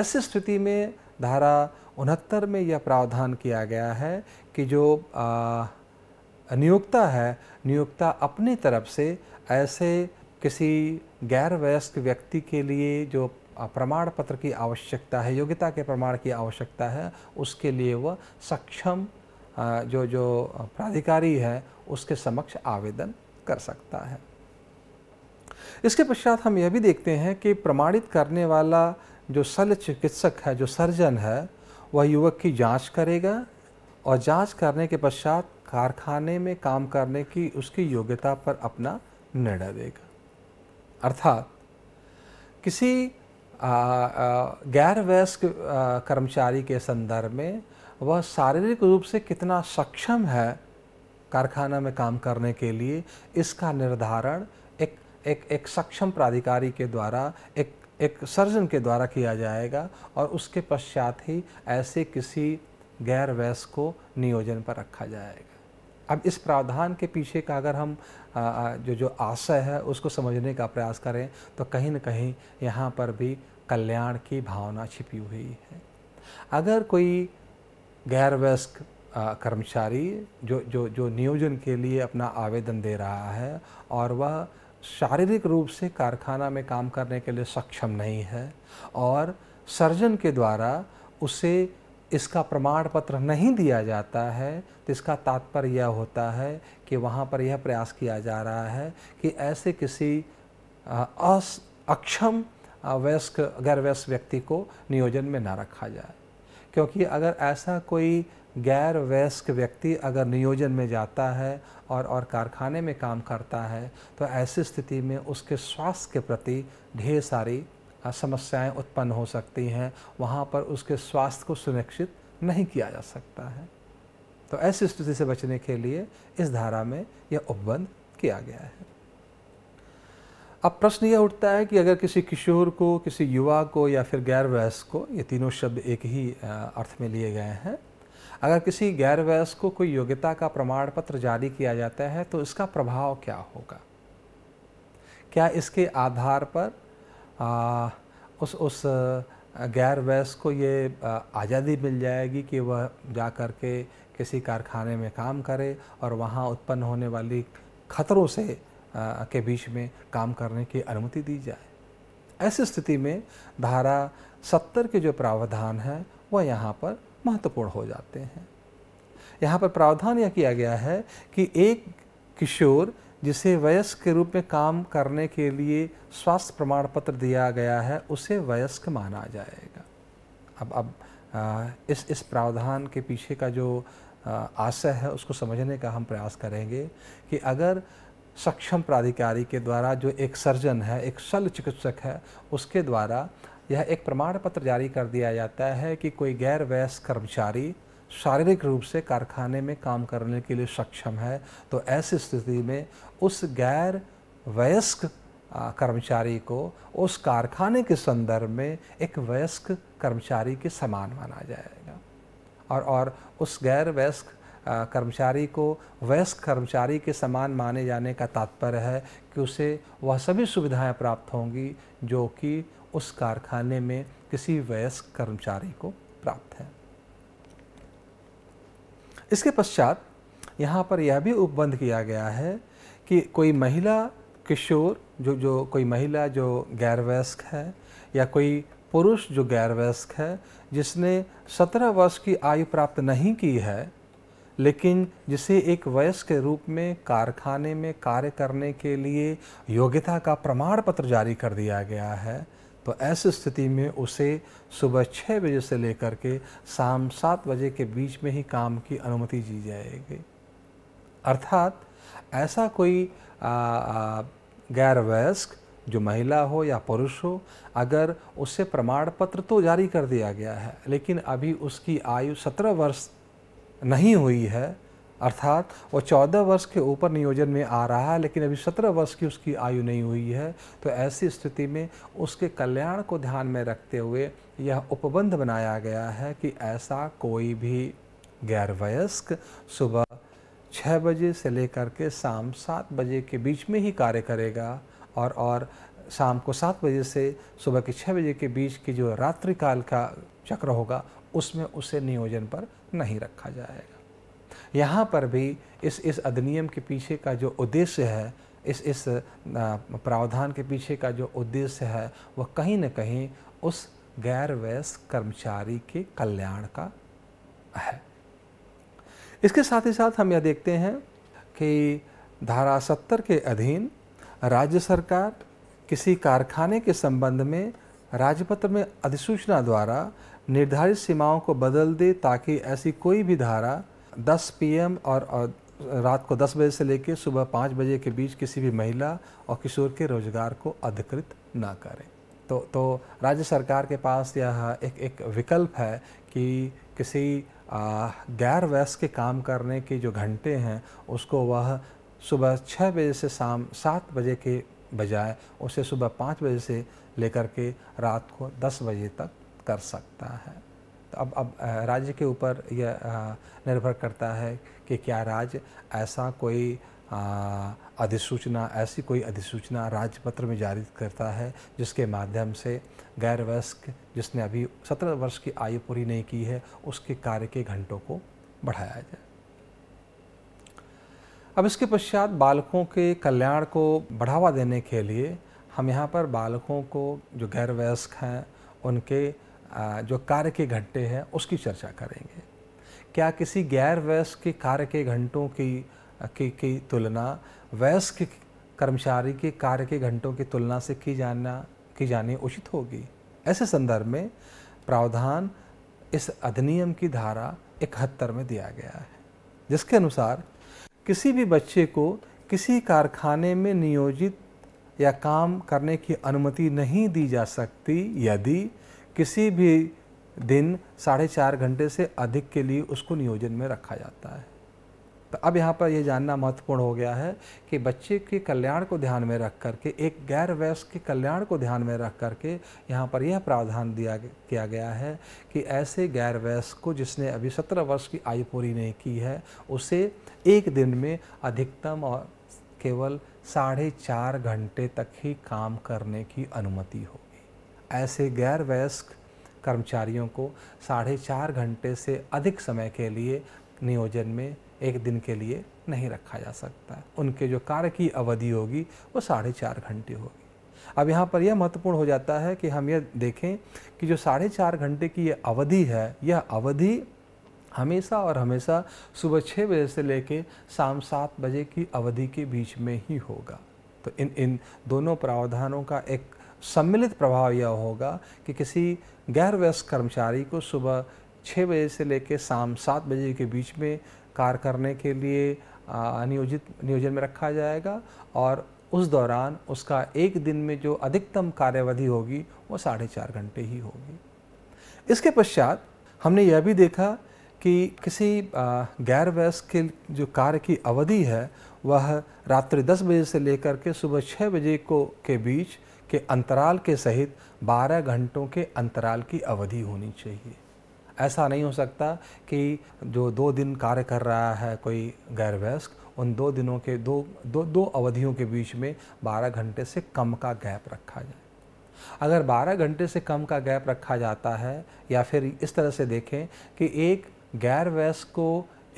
ऐसी स्थिति में धारा उनहत्तर में यह प्रावधान किया गया है कि जो आ, नियोक्ता है नियोक्ता अपनी तरफ से ऐसे किसी गैर वयस्क व्यक्ति के लिए जो प्रमाण पत्र की आवश्यकता है योग्यता के प्रमाण की आवश्यकता है उसके लिए वह सक्षम जो जो प्राधिकारी है उसके समक्ष आवेदन कर सकता है इसके पश्चात हम यह भी देखते हैं कि प्रमाणित करने वाला जो शल्य चिकित्सक है जो सर्जन है वह युवक की जांच करेगा और जांच करने के पश्चात कारखाने में काम करने की उसकी योग्यता पर अपना निर्णय देगा अर्थात किसी गैर वयस्क कर्मचारी के संदर्भ में वह शारीरिक रूप से कितना सक्षम है कारखाना में काम करने के लिए इसका निर्धारण एक एक एक सक्षम प्राधिकारी के द्वारा एक एक सर्जन के द्वारा किया जाएगा और उसके पश्चात ही ऐसे किसी गैर वयस्क को नियोजन पर रखा जाएगा अब इस प्रावधान के पीछे का अगर हम जो जो आशय है उसको समझने का प्रयास करें तो कहीं ना कहीं यहाँ पर भी कल्याण की भावना छिपी हुई है अगर कोई गैर वयस्क कर्मचारी जो जो जो नियोजन के लिए अपना आवेदन दे रहा है और वह शारीरिक रूप से कारखाना में काम करने के लिए सक्षम नहीं है और सर्जन के द्वारा उसे इसका प्रमाण पत्र नहीं दिया जाता है तो इसका तात्पर्य यह होता है कि वहाँ पर यह प्रयास किया जा रहा है कि ऐसे किसी अस अक्षम वयस्क गैर वयस्क व्यक्ति को नियोजन में ना रखा जाए क्योंकि अगर ऐसा कोई गैर वयस्क व्यक्ति अगर नियोजन में जाता है और और कारखाने में काम करता है तो ऐसी स्थिति में उसके स्वास्थ्य के प्रति ढेर सारी समस्याएं उत्पन्न हो सकती हैं वहाँ पर उसके स्वास्थ्य को सुनिश्चित नहीं किया जा सकता है तो ऐसी स्थिति से बचने के लिए इस धारा में यह उपबंध किया गया है अब प्रश्न यह उठता है कि अगर किसी किशोर को किसी युवा को या फिर गैर वयस्क को ये तीनों शब्द एक ही अर्थ में लिए गए हैं अगर किसी गैर वयस्क को कोई योग्यता का प्रमाण पत्र जारी किया जाता है तो इसका प्रभाव क्या होगा क्या इसके आधार पर आ, उस उस गैर वैस को ये आज़ादी मिल जाएगी कि वह जा कर के किसी कारखाने में काम करे और वहाँ उत्पन्न होने वाली खतरों से आ, के बीच में काम करने की अनुमति दी जाए ऐसी स्थिति में धारा सत्तर के जो प्रावधान हैं वह यहाँ पर महत्वपूर्ण हो जाते हैं यहाँ पर प्रावधान यह किया गया है कि एक किशोर जिसे वयस्क के रूप में काम करने के लिए स्वास्थ्य प्रमाण पत्र दिया गया है उसे वयस्क माना जाएगा अब अब आ, इस इस प्रावधान के पीछे का जो आशय है उसको समझने का हम प्रयास करेंगे कि अगर सक्षम प्राधिकारी के द्वारा जो एक सर्जन है एक शल्य चिकित्सक है उसके द्वारा यह एक प्रमाण पत्र जारी कर दिया जाता है कि कोई गैर वयस्क कर्मचारी शारीरिक रूप से कारखाने में काम करने के लिए सक्षम है तो ऐसी स्थिति में उस गैर वयस्क कर्मचारी को उस कारखाने के संदर्भ में एक वयस्क कर्मचारी के समान माना जाएगा और और उस गैर वयस्क कर्मचारी को वयस्क कर्मचारी के समान माने जाने का तात्पर्य है कि उसे वह सभी सुविधाएं प्राप्त होंगी जो कि उस कारखाने में किसी वयस्क कर्मचारी को प्राप्त है इसके पश्चात यहाँ पर यह भी उपबंध किया गया है कि कोई महिला किशोर जो जो कोई महिला जो गैरवयस्क है या कोई पुरुष जो गैरवयस्क है जिसने सत्रह वर्ष की आयु प्राप्त नहीं की है लेकिन जिसे एक वयस्क के रूप में कारखाने में कार्य करने के लिए योग्यता का प्रमाण पत्र जारी कर दिया गया है तो ऐसी स्थिति में उसे सुबह छः बजे से लेकर के शाम सात बजे के बीच में ही काम की अनुमति दी जाएगी अर्थात ऐसा कोई गैर वयस्क जो महिला हो या पुरुष हो अगर उसे प्रमाण पत्र तो जारी कर दिया गया है लेकिन अभी उसकी आयु सत्रह वर्ष नहीं हुई है अर्थात वो चौदह वर्ष के ऊपर नियोजन में आ रहा है लेकिन अभी सत्रह वर्ष की उसकी आयु नहीं हुई है तो ऐसी स्थिति में उसके कल्याण को ध्यान में रखते हुए यह उपबंध बनाया गया है कि ऐसा कोई भी गैरवयस्क सुबह छः बजे से लेकर के शाम सात बजे के बीच में ही कार्य करेगा और और शाम को सात बजे से सुबह के छः बजे के बीच की जो रात्रिकाल का चक्र होगा उसमें उसे नियोजन पर नहीं रखा जाएगा यहाँ पर भी इस इस अधिनियम के पीछे का जो उद्देश्य है इस इस प्रावधान के पीछे का जो उद्देश्य है वह कहीं ना कहीं उस गैर वयस्क कर्मचारी के कल्याण का है इसके साथ ही साथ हम यह देखते हैं कि धारा सत्तर के अधीन राज्य सरकार किसी कारखाने के संबंध में राजपत्र में अधिसूचना द्वारा निर्धारित सीमाओं को बदल दे ताकि ऐसी कोई भी धारा दस पी और, और रात को 10 बजे से लेकर सुबह 5 बजे के बीच किसी भी महिला और किशोर के रोजगार को अधिकृत ना करें तो तो राज्य सरकार के पास यह एक एक विकल्प है कि किसी गैर वयस्क के काम करने के जो घंटे हैं उसको वह सुबह छः बजे से शाम सात बजे के बजाय उसे सुबह पाँच बजे से लेकर के रात को दस बजे तक कर सकता है अब अब राज्य के ऊपर यह निर्भर करता है कि क्या राज्य ऐसा कोई अधिसूचना ऐसी कोई अधिसूचना राजपत्र में जारी करता है जिसके माध्यम से गैर वयस्क जिसने अभी सत्रह वर्ष की आयु पूरी नहीं की है उसके कार्य के घंटों को बढ़ाया जाए अब इसके पश्चात बालकों के कल्याण को बढ़ावा देने के लिए हम यहाँ पर बालकों को जो गैर वयस्क हैं उनके जो कार्य के घंटे हैं उसकी चर्चा करेंगे क्या किसी गैर वयस्क के कार्य के घंटों की की, की तुलना वयस्क कर्मचारी के कार्य के घंटों की तुलना से की जाना की जानी उचित होगी ऐसे संदर्भ में प्रावधान इस अधिनियम की धारा इकहत्तर में दिया गया है जिसके अनुसार किसी भी बच्चे को किसी कारखाने में नियोजित या काम करने की अनुमति नहीं दी जा सकती यदि किसी भी दिन साढ़े चार घंटे से अधिक के लिए उसको नियोजन में रखा जाता है तो अब यहाँ पर यह जानना महत्वपूर्ण हो गया है कि बच्चे के कल्याण को ध्यान में रख करके एक गैर वयस्क के कल्याण को ध्यान में रख करके यहाँ पर यह प्रावधान दिया किया गया है कि ऐसे गैर वयस्क को जिसने अभी सत्रह वर्ष की आयु पूरी नहीं की है उसे एक दिन में अधिकतम और केवल साढ़े चार घंटे तक ही काम करने की अनुमति हो ऐसे गैर वयस्क कर्मचारियों को साढ़े चार घंटे से अधिक समय के लिए नियोजन में एक दिन के लिए नहीं रखा जा सकता उनके जो कार्य की अवधि होगी वो साढ़े चार घंटे होगी अब यहाँ पर यह महत्वपूर्ण हो जाता है कि हम यह देखें कि जो साढ़े चार घंटे की यह अवधि है यह अवधि हमेशा और हमेशा सुबह छः बजे से लेकर शाम सात बजे की अवधि के बीच में ही होगा तो इन इन दोनों प्रावधानों का एक सम्मिलित प्रभाव यह होगा कि किसी गैर व्यस्त कर्मचारी को सुबह छः बजे से लेकर शाम सात बजे के बीच में कार्य करने के लिए नियोजित नियोजन में रखा जाएगा और उस दौरान उसका एक दिन में जो अधिकतम कार्यावधि होगी वो साढ़े चार घंटे ही होगी इसके पश्चात हमने यह भी देखा कि किसी गैर व्यस्त के जो कार्य की अवधि है वह रात्रि 10 बजे से लेकर के सुबह 6 बजे को के बीच के अंतराल के सहित 12 घंटों के अंतराल की अवधि होनी चाहिए ऐसा नहीं हो सकता कि जो दो दिन कार्य कर रहा है कोई गैरवयस्क उन दो दिनों के दो दो दो अवधियों के बीच में 12 घंटे से कम का गैप रखा जाए अगर 12 घंटे से कम का गैप रखा जाता है या फिर इस तरह से देखें कि एक गैर वयस्क को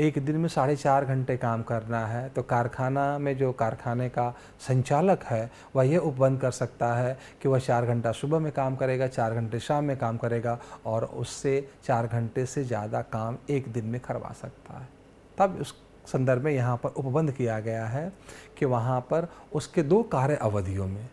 एक दिन में साढ़े चार घंटे काम करना है तो कारखाना में जो कारखाने का संचालक है वह यह उपबंध कर सकता है कि वह चार घंटा सुबह में काम करेगा चार घंटे शाम में काम करेगा और उससे चार घंटे से ज़्यादा काम एक दिन में करवा सकता है तब उस संदर्भ में यहाँ पर उपबंध किया गया है कि वहाँ पर उसके दो कार्य अवधियों में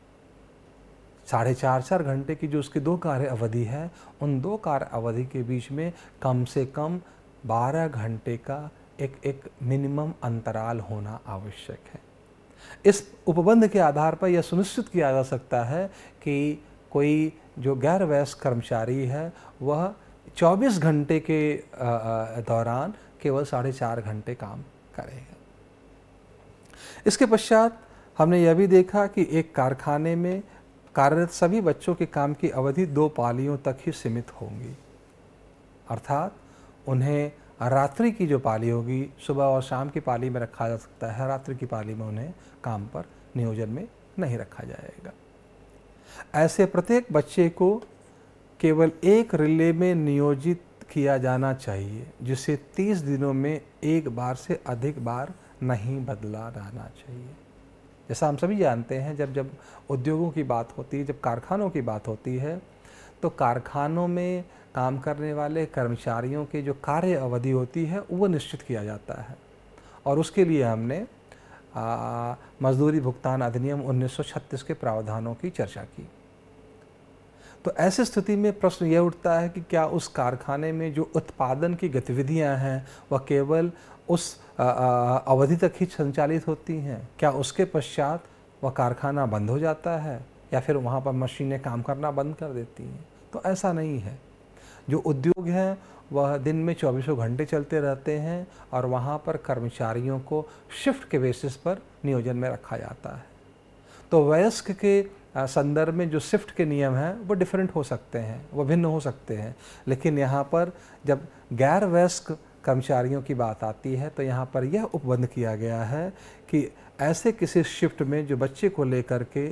साढ़े चार चार घंटे की जो उसकी दो कार्य अवधि है उन दो कार्य अवधि के बीच में कम से कम 12 घंटे का एक एक मिनिमम अंतराल होना आवश्यक है इस उपबंध के आधार पर यह सुनिश्चित किया जा सकता है कि कोई जो गैर वयस्क कर्मचारी है वह 24 घंटे के दौरान केवल साढ़े चार घंटे काम करेगा इसके पश्चात हमने यह भी देखा कि एक कारखाने में कार्यरत सभी बच्चों के काम की अवधि दो पालियों तक ही सीमित होंगी अर्थात उन्हें रात्रि की जो पाली होगी सुबह और शाम की पाली में रखा जा सकता है रात्रि की पाली में उन्हें काम पर नियोजन में नहीं रखा जाएगा ऐसे प्रत्येक बच्चे को केवल एक रिले में नियोजित किया जाना चाहिए जिसे 30 दिनों में एक बार से अधिक बार नहीं बदला जाना चाहिए जैसा हम सभी जानते हैं जब जब उद्योगों की बात होती है जब कारखानों की बात होती है तो कारखानों में काम करने वाले कर्मचारियों के जो कार्य अवधि होती है वो निश्चित किया जाता है और उसके लिए हमने मजदूरी भुगतान अधिनियम 1936 के प्रावधानों की चर्चा की तो ऐसी स्थिति में प्रश्न ये उठता है कि क्या उस कारखाने में जो उत्पादन की गतिविधियां हैं वह केवल उस अवधि तक ही संचालित होती हैं क्या उसके पश्चात वह कारखाना बंद हो जाता है या फिर वहाँ पर मशीनें काम करना बंद कर देती हैं तो ऐसा नहीं है जो उद्योग हैं वह दिन में चौबीसों घंटे चलते रहते हैं और वहाँ पर कर्मचारियों को शिफ्ट के बेसिस पर नियोजन में रखा जाता है तो वयस्क के संदर्भ में जो शिफ्ट के नियम हैं वो डिफरेंट हो सकते हैं वो भिन्न हो सकते हैं लेकिन यहाँ पर जब गैर वयस्क कर्मचारियों की बात आती है तो यहाँ पर यह उपबंध किया गया है कि ऐसे किसी शिफ्ट में जो बच्चे को लेकर के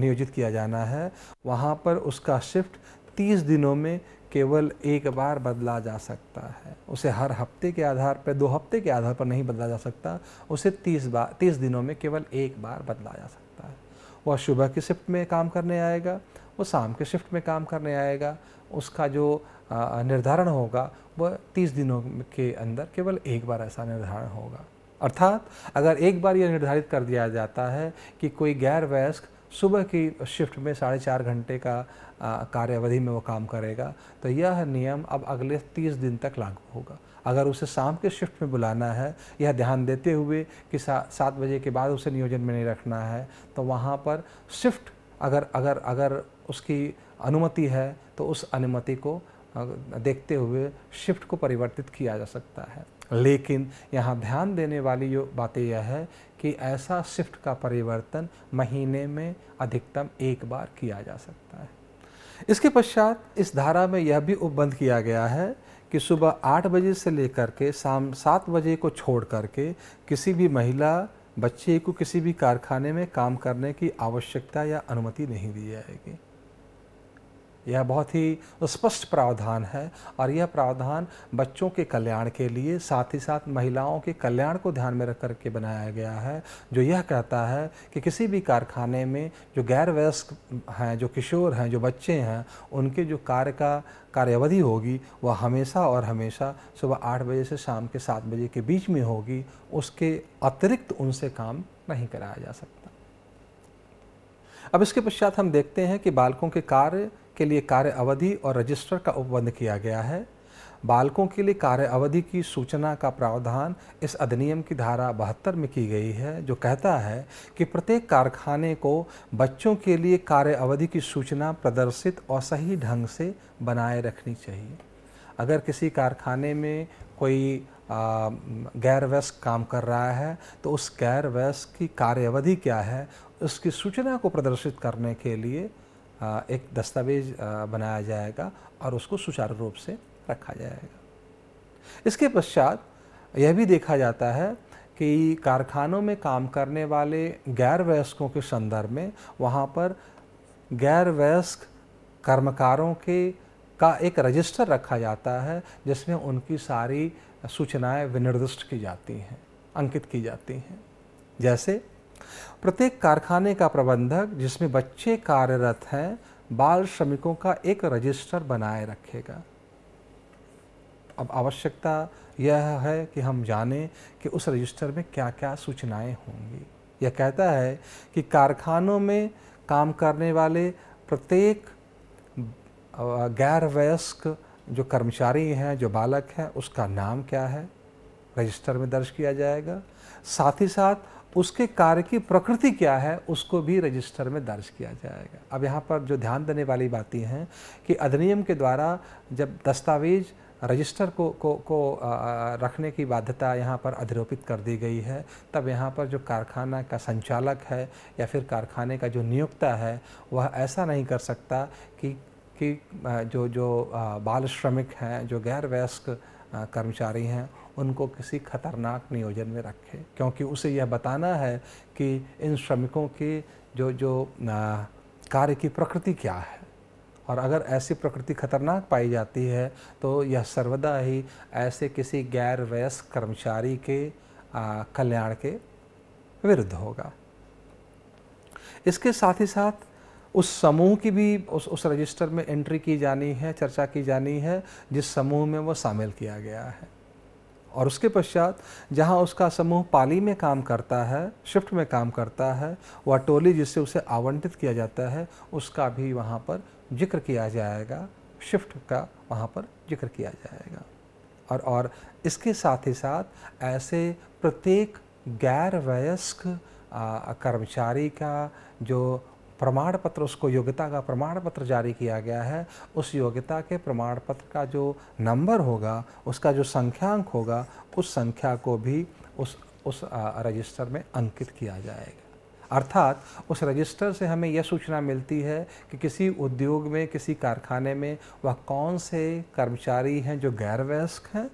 नियोजित किया जाना है वहाँ पर उसका शिफ्ट 30 दिनों में केवल एक बार बदला जा सकता है उसे हर हफ्ते के आधार पर दो हफ्ते के आधार पर नहीं बदला जा सकता उसे तीस बार तीस दिनों में केवल एक बार बदला जा सकता है वह सुबह की शिफ्ट में काम करने आएगा वो शाम के शिफ्ट में काम करने आएगा उसका जो निर्धारण होगा वह तीस दिनों के अंदर केवल एक बार ऐसा निर्धारण होगा अर्थात अगर एक बार यह निर्धारित कर दिया जाता है कि कोई गैर वयस्क सुबह की शिफ्ट में साढ़े चार घंटे का कार्यावधि में वो काम करेगा तो यह नियम अब अगले तीस दिन तक लागू होगा अगर उसे शाम के शिफ्ट में बुलाना है यह ध्यान देते हुए कि सा, सात बजे के बाद उसे नियोजन में नहीं रखना है तो वहाँ पर शिफ्ट अगर अगर अगर उसकी अनुमति है तो उस अनुमति को देखते हुए शिफ्ट को परिवर्तित किया जा सकता है लेकिन यहाँ ध्यान देने वाली जो बातें यह है कि ऐसा शिफ्ट का परिवर्तन महीने में अधिकतम एक बार किया जा सकता है इसके पश्चात इस धारा में यह भी उपबंध किया गया है कि सुबह आठ बजे से लेकर के शाम सात बजे को छोड़ करके किसी भी महिला बच्चे को किसी भी कारखाने में काम करने की आवश्यकता या अनुमति नहीं दी जाएगी यह बहुत ही स्पष्ट प्रावधान है और यह प्रावधान बच्चों के कल्याण के लिए साथ ही साथ महिलाओं के कल्याण को ध्यान में रख कर के बनाया गया है जो यह कहता है कि किसी भी कारखाने में जो गैर वयस्क हैं जो किशोर हैं जो बच्चे हैं उनके जो कार्य का कार्यावधि होगी वह हमेशा और हमेशा सुबह आठ बजे से शाम के सात बजे के बीच में होगी उसके अतिरिक्त उनसे काम नहीं कराया जा सकता अब इसके पश्चात हम देखते हैं कि बालकों के कार्य के लिए कार्य अवधि और रजिस्टर का उपबंध किया गया है बालकों के लिए कार्य अवधि की सूचना का प्रावधान इस अधिनियम की धारा बहत्तर में की गई है जो कहता है कि प्रत्येक कारखाने को बच्चों के लिए कार्य अवधि की सूचना प्रदर्शित और सही ढंग से बनाए रखनी चाहिए अगर किसी कारखाने में कोई गैर वयस्क काम कर रहा है तो उस गैर वयस्क की कार्य अवधि क्या है उसकी सूचना को प्रदर्शित करने के लिए एक दस्तावेज बनाया जाएगा और उसको सुचारू रूप से रखा जाएगा इसके पश्चात यह भी देखा जाता है कि कारखानों में काम करने वाले गैर वयस्कों के संदर्भ में वहाँ पर गैर वयस्क कर्मकारों के का एक रजिस्टर रखा जाता है जिसमें उनकी सारी सूचनाएं विनिर्दिष्ट की जाती हैं अंकित की जाती हैं जैसे प्रत्येक कारखाने का प्रबंधक जिसमें बच्चे कार्यरत हैं बाल श्रमिकों का एक रजिस्टर बनाए रखेगा अब आवश्यकता यह है कि हम जानें कि उस रजिस्टर में क्या क्या सूचनाएं होंगी यह कहता है कि कारखानों में काम करने वाले प्रत्येक गैर वयस्क जो कर्मचारी हैं जो बालक हैं उसका नाम क्या है रजिस्टर में दर्ज किया जाएगा साथ ही साथ उसके कार्य की प्रकृति क्या है उसको भी रजिस्टर में दर्ज किया जाएगा अब यहाँ पर जो ध्यान देने वाली बातें हैं कि अधिनियम के द्वारा जब दस्तावेज़ रजिस्टर को को को रखने की बाध्यता यहाँ पर अधिरोपित कर दी गई है तब यहाँ पर जो कारखाना का संचालक है या फिर कारखाने का जो नियोक्ता है वह ऐसा नहीं कर सकता कि कि जो जो बाल श्रमिक हैं जो गैर वयस्क कर्मचारी हैं उनको किसी खतरनाक नियोजन में रखे क्योंकि उसे यह बताना है कि इन श्रमिकों की जो जो कार्य की प्रकृति क्या है और अगर ऐसी प्रकृति खतरनाक पाई जाती है तो यह सर्वदा ही ऐसे किसी गैर वयस्क कर्मचारी के कल्याण के विरुद्ध होगा इसके साथ ही साथ उस समूह की भी उस उस रजिस्टर में एंट्री की जानी है चर्चा की जानी है जिस समूह में वो शामिल किया गया है और उसके पश्चात जहाँ उसका समूह पाली में काम करता है शिफ्ट में काम करता है वह टोली जिससे उसे आवंटित किया जाता है उसका भी वहाँ पर जिक्र किया जाएगा शिफ्ट का वहाँ पर जिक्र किया जाएगा और और इसके साथ ही साथ ऐसे प्रत्येक गैर वयस्क कर्मचारी का जो प्रमाण पत्र उसको योग्यता का प्रमाण पत्र जारी किया गया है उस योग्यता के प्रमाण पत्र का जो नंबर होगा उसका जो संख्यांक होगा उस संख्या को भी उस उस रजिस्टर में अंकित किया जाएगा अर्थात उस रजिस्टर से हमें यह सूचना मिलती है कि किसी उद्योग में किसी कारखाने में वह कौन से कर्मचारी हैं जो गैर वयस्क हैं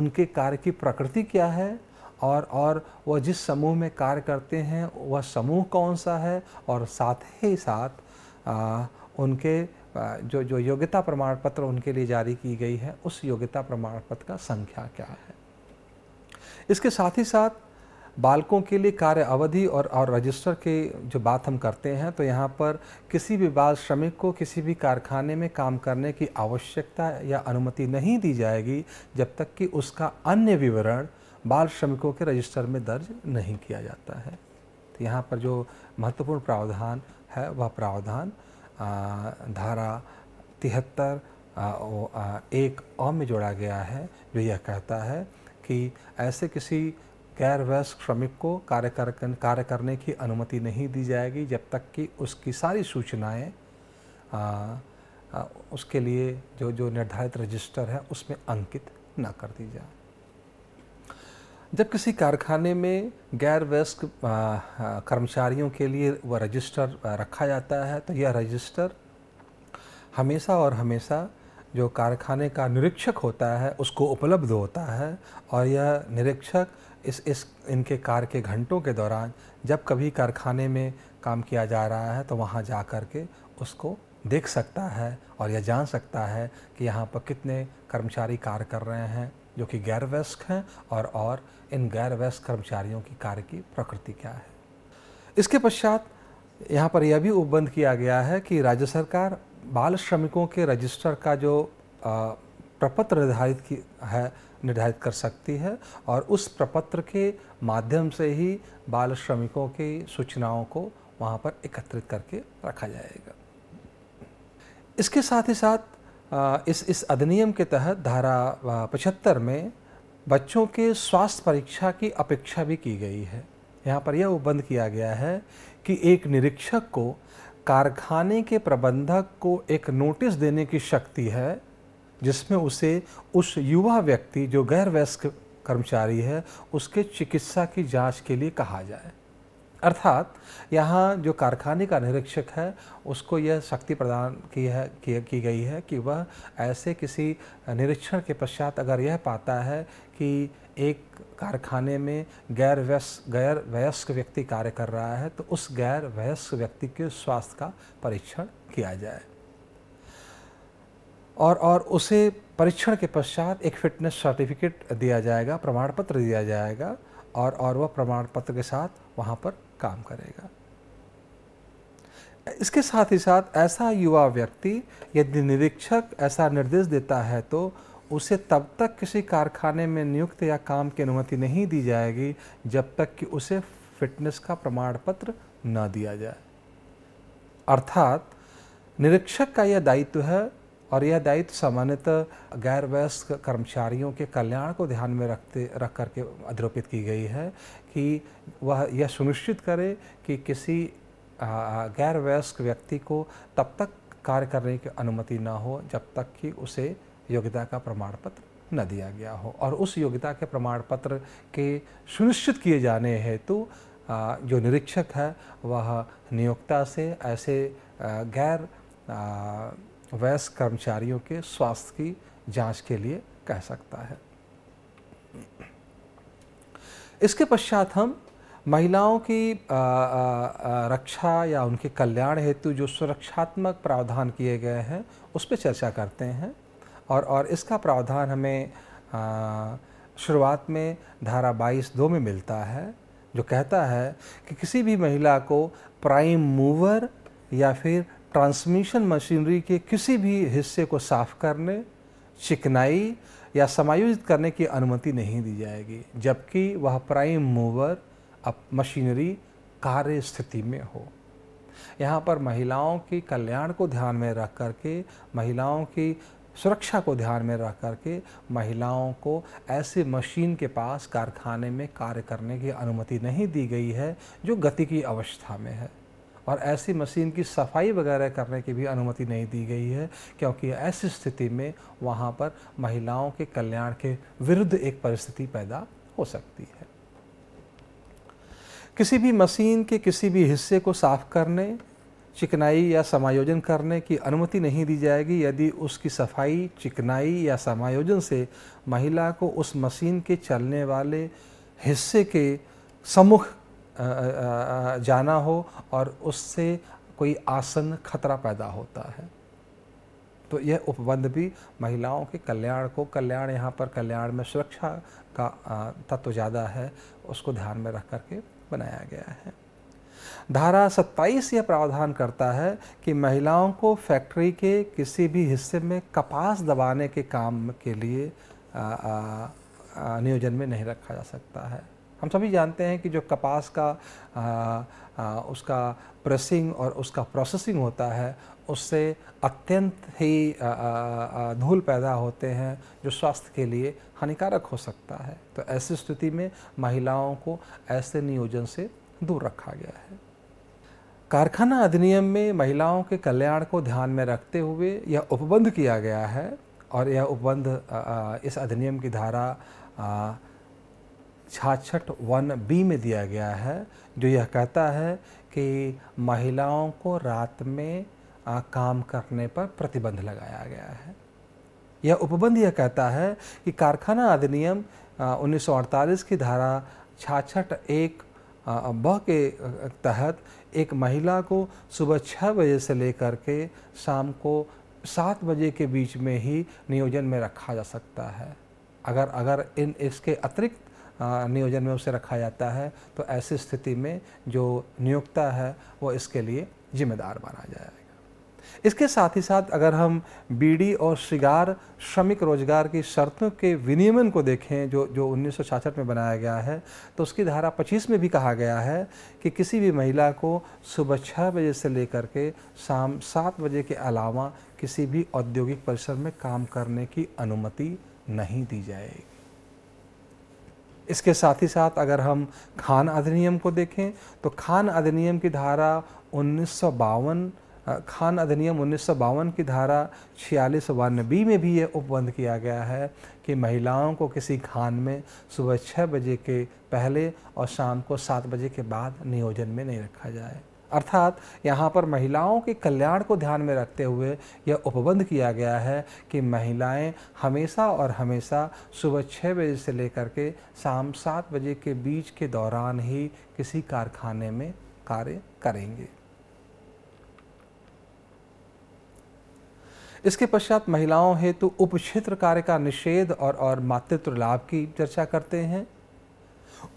उनके कार्य की प्रकृति क्या है और और वह जिस समूह में कार्य करते हैं वह समूह कौन सा है और साथ ही साथ आ, उनके जो जो योग्यता प्रमाण पत्र उनके लिए जारी की गई है उस योग्यता प्रमाण पत्र का संख्या क्या है इसके साथ ही साथ बालकों के लिए कार्य अवधि और और रजिस्टर के जो बात हम करते हैं तो यहाँ पर किसी भी बाल श्रमिक को किसी भी कारखाने में काम करने की आवश्यकता या अनुमति नहीं दी जाएगी जब तक कि उसका अन्य विवरण बाल श्रमिकों के रजिस्टर में दर्ज नहीं किया जाता है तो यहाँ पर जो महत्वपूर्ण प्रावधान है वह प्रावधान धारा तिहत्तर एक अ में जोड़ा गया है जो यह कहता है कि ऐसे किसी गैर वयस्क श्रमिक को कार्य कर कार्य करने की अनुमति नहीं दी जाएगी जब तक कि उसकी सारी सूचनाएं उसके लिए जो जो निर्धारित रजिस्टर है उसमें अंकित न कर दी जाए जब किसी कारखाने में गैर वयस्क कर्मचारियों के लिए वह रजिस्टर रखा जाता है तो यह रजिस्टर हमेशा और हमेशा जो कारखाने का निरीक्षक होता है उसको उपलब्ध होता है और यह निरीक्षक इस इस इनके कार के घंटों के दौरान जब कभी कारखाने में काम किया जा रहा है तो वहाँ जा कर के उसको देख सकता है और यह जान सकता है कि यहाँ पर कितने कर्मचारी कार्य कर रहे हैं जो कि गैर वयस्क हैं और और इन गैर वयस्क कर्मचारियों की कार्य की प्रकृति क्या है इसके पश्चात यहाँ पर यह भी उपबंध किया गया है कि राज्य सरकार बाल श्रमिकों के रजिस्टर का जो प्रपत्र निर्धारित की है निर्धारित कर सकती है और उस प्रपत्र के माध्यम से ही बाल श्रमिकों की सूचनाओं को वहाँ पर एकत्रित करके रखा जाएगा इसके साथ ही साथ इस इस अधिनियम के तहत धारा पचहत्तर में बच्चों के स्वास्थ्य परीक्षा की अपेक्षा भी की गई है यहाँ पर यह उपबंध किया गया है कि एक निरीक्षक को कारखाने के प्रबंधक को एक नोटिस देने की शक्ति है जिसमें उसे उस युवा व्यक्ति जो गैर वयस्क कर्मचारी है उसके चिकित्सा की जांच के लिए कहा जाए अर्थात यहाँ जो कारखाने का निरीक्षक है उसको यह शक्ति प्रदान की है की, की गई है कि वह ऐसे किसी निरीक्षण के पश्चात अगर यह पाता है कि एक कारखाने में गैर व्यस्क गैर वयस्क व्यक्ति कार्य कर रहा है तो उस गैर वयस्क व्यक्ति के स्वास्थ्य का परीक्षण किया जाए और और उसे परीक्षण के पश्चात एक फिटनेस सर्टिफिकेट दिया जाएगा प्रमाण पत्र दिया जाएगा और और वह प्रमाण पत्र के साथ वहाँ पर काम करेगा इसके साथ ही साथ ऐसा युवा व्यक्ति यदि निरीक्षक ऐसा निर्देश देता है तो उसे तब तक किसी कारखाने में नियुक्त या काम की अनुमति नहीं दी जाएगी जब तक कि उसे फिटनेस का प्रमाण पत्र न दिया जाए अर्थात निरीक्षक का यह दायित्व है और यह दायित्व सामान्यतः गैर वयस्क कर्मचारियों के कल्याण को ध्यान में रखते रख करके अध्यारोपित की गई है कि वह यह सुनिश्चित करे कि किसी गैर वयस्क व्यक्ति को तब तक कार्य करने की अनुमति ना हो जब तक कि उसे योग्यता का प्रमाण पत्र न दिया गया हो और उस योग्यता के प्रमाण पत्र के सुनिश्चित किए जाने हेतु तो जो निरीक्षक है वह नियोक्ता से ऐसे गैर वयस्क कर्मचारियों के स्वास्थ्य की जांच के लिए कह सकता है इसके पश्चात हम महिलाओं की आ, आ, आ, रक्षा या उनके कल्याण हेतु जो सुरक्षात्मक प्रावधान किए गए हैं उस पर चर्चा करते हैं और और इसका प्रावधान हमें शुरुआत में धारा बाईस दो में मिलता है जो कहता है कि किसी भी महिला को प्राइम मूवर या फिर ट्रांसमिशन मशीनरी के किसी भी हिस्से को साफ करने चिकनाई या समायोजित करने की अनुमति नहीं दी जाएगी जबकि वह प्राइम मूवर अब मशीनरी कार्य स्थिति में हो यहाँ पर महिलाओं की कल्याण को ध्यान में रख करके महिलाओं की सुरक्षा को ध्यान में रख करके महिलाओं को ऐसे मशीन के पास कारखाने में कार्य करने की अनुमति नहीं दी गई है जो गति की अवस्था में है और ऐसी मशीन की सफाई वगैरह करने की भी अनुमति नहीं दी गई है क्योंकि ऐसी स्थिति में वहाँ पर महिलाओं के कल्याण के विरुद्ध एक परिस्थिति पैदा हो सकती है किसी भी मशीन के किसी भी हिस्से को साफ करने चिकनाई या समायोजन करने की अनुमति नहीं दी जाएगी यदि उसकी सफाई चिकनाई या समायोजन से महिला को उस मशीन के चलने वाले हिस्से के सम्मुख जाना हो और उससे कोई आसन खतरा पैदा होता है तो यह उपबंध भी महिलाओं के कल्याण को कल्याण यहाँ पर कल्याण में सुरक्षा का तत्व ज़्यादा है उसको ध्यान में रख करके बनाया गया है धारा 27 यह प्रावधान करता है कि महिलाओं को फैक्ट्री के किसी भी हिस्से में कपास दबाने के काम के लिए नियोजन में नहीं रखा जा सकता है हम सभी जानते हैं कि जो कपास का आ, आ, उसका प्रेसिंग और उसका प्रोसेसिंग होता है उससे अत्यंत ही धूल पैदा होते हैं जो स्वास्थ्य के लिए हानिकारक हो सकता है तो ऐसी स्थिति में महिलाओं को ऐसे नियोजन से दूर रखा गया है कारखाना अधिनियम में महिलाओं के कल्याण को ध्यान में रखते हुए यह उपबंध किया गया है और यह उपबंध इस अधिनियम की धारा छाछठ वन बी में दिया गया है जो यह कहता है कि महिलाओं को रात में आ, काम करने पर प्रतिबंध लगाया गया है यह उपबंध यह कहता है कि कारखाना अधिनियम उन्नीस की धारा छाछठ एक ब के तहत एक महिला को सुबह छः बजे से लेकर के शाम को सात बजे के बीच में ही नियोजन में रखा जा सकता है अगर अगर इन इसके अतिरिक्त नियोजन में उसे रखा जाता है तो ऐसी स्थिति में जो नियोक्ता है वो इसके लिए जिम्मेदार माना जाएगा इसके साथ ही साथ अगर हम बीडी और शिगार श्रमिक रोजगार की शर्तों के विनियमन को देखें जो जो उन्नीस में बनाया गया है तो उसकी धारा 25 में भी कहा गया है कि किसी भी महिला को सुबह छः बजे से लेकर के शाम सात बजे के अलावा किसी भी औद्योगिक परिसर में काम करने की अनुमति नहीं दी जाएगी इसके साथ ही साथ अगर हम खान अधिनियम को देखें तो खान अधिनियम की धारा उन्नीस खान अधिनियम उन्नीस की धारा छियालीस वन बी में भी यह उपबंध किया गया है कि महिलाओं को किसी खान में सुबह छः बजे के पहले और शाम को सात बजे के बाद नियोजन में नहीं रखा जाए अर्थात यहाँ पर महिलाओं के कल्याण को ध्यान में रखते हुए यह उपबंध किया गया है कि महिलाएं हमेशा और हमेशा सुबह छः बजे से लेकर के शाम सात बजे के बीच के दौरान ही किसी कारखाने में कार्य करेंगे इसके पश्चात महिलाओं हेतु उपक्षेत्र कार्य का निषेध और और मातृत्व लाभ की चर्चा करते हैं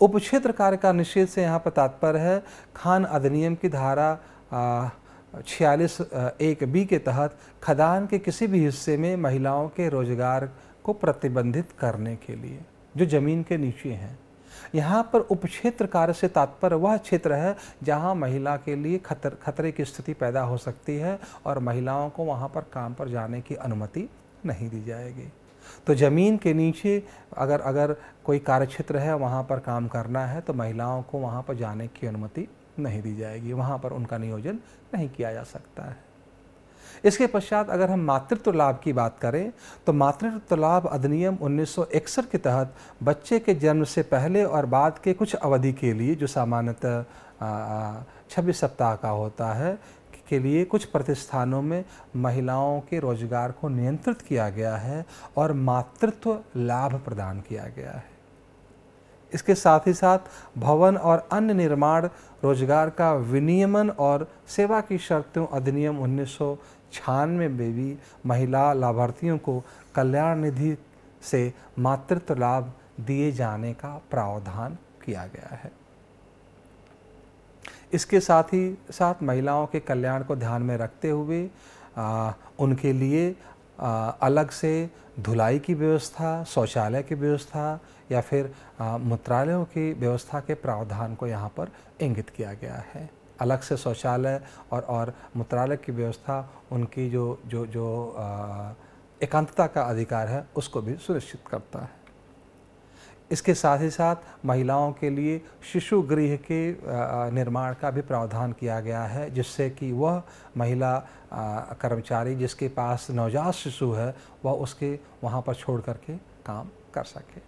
उप क्षेत्र कार्य का निषेध से यहाँ पर तात्पर्य है खान अधिनियम की धारा छियालीस एक बी के तहत खदान के किसी भी हिस्से में महिलाओं के रोजगार को प्रतिबंधित करने के लिए जो जमीन के नीचे हैं यहाँ पर उप क्षेत्र कार्य से तात्पर्य वह क्षेत्र है जहाँ महिला के लिए खतर खतरे की स्थिति पैदा हो सकती है और महिलाओं को वहाँ पर काम पर जाने की अनुमति नहीं दी जाएगी तो ज़मीन के नीचे अगर अगर कोई कार्यक्षेत्र है वहाँ पर काम करना है तो महिलाओं को वहाँ पर जाने की अनुमति नहीं दी जाएगी वहाँ पर उनका नियोजन नहीं किया जा सकता है इसके पश्चात अगर हम मातृत्व लाभ की बात करें तो मातृत्व लाभ अधिनियम 1961 के तहत बच्चे के जन्म से पहले और बाद के कुछ अवधि के लिए जो सामान्यतः छब्बीस सप्ताह का होता है के लिए कुछ प्रतिष्ठानों में महिलाओं के रोजगार को नियंत्रित किया गया है और मातृत्व लाभ प्रदान किया गया है इसके साथ ही साथ भवन और अन्य निर्माण रोजगार का विनियमन और सेवा की शर्तों अधिनियम उन्नीस में भी महिला लाभार्थियों को कल्याण निधि से मातृत्व लाभ दिए जाने का प्रावधान किया गया है इसके साथ ही साथ महिलाओं के कल्याण को ध्यान में रखते हुए आ, उनके लिए आ, अलग से धुलाई की व्यवस्था शौचालय की व्यवस्था या फिर मूत्रालयों की व्यवस्था के प्रावधान को यहाँ पर इंगित किया गया है अलग से शौचालय और और मूत्रालय की व्यवस्था उनकी जो जो जो आ, एकांतता का अधिकार है उसको भी सुनिश्चित करता है इसके साथ ही साथ महिलाओं के लिए शिशु गृह के निर्माण का भी प्रावधान किया गया है जिससे कि वह महिला कर्मचारी जिसके पास नवजात शिशु है वह उसके वहाँ पर छोड़ करके काम कर सके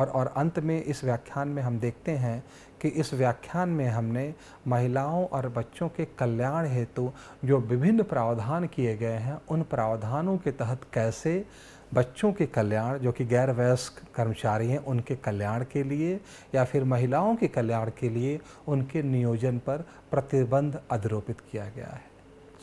और और अंत में इस व्याख्यान में हम देखते हैं कि इस व्याख्यान में हमने महिलाओं और बच्चों के कल्याण हेतु जो विभिन्न प्रावधान किए गए हैं उन प्रावधानों के तहत कैसे बच्चों के कल्याण जो कि गैर वयस्क कर्मचारी हैं उनके कल्याण के लिए या फिर महिलाओं के कल्याण के लिए उनके नियोजन पर प्रतिबंध अधिरोपित किया गया है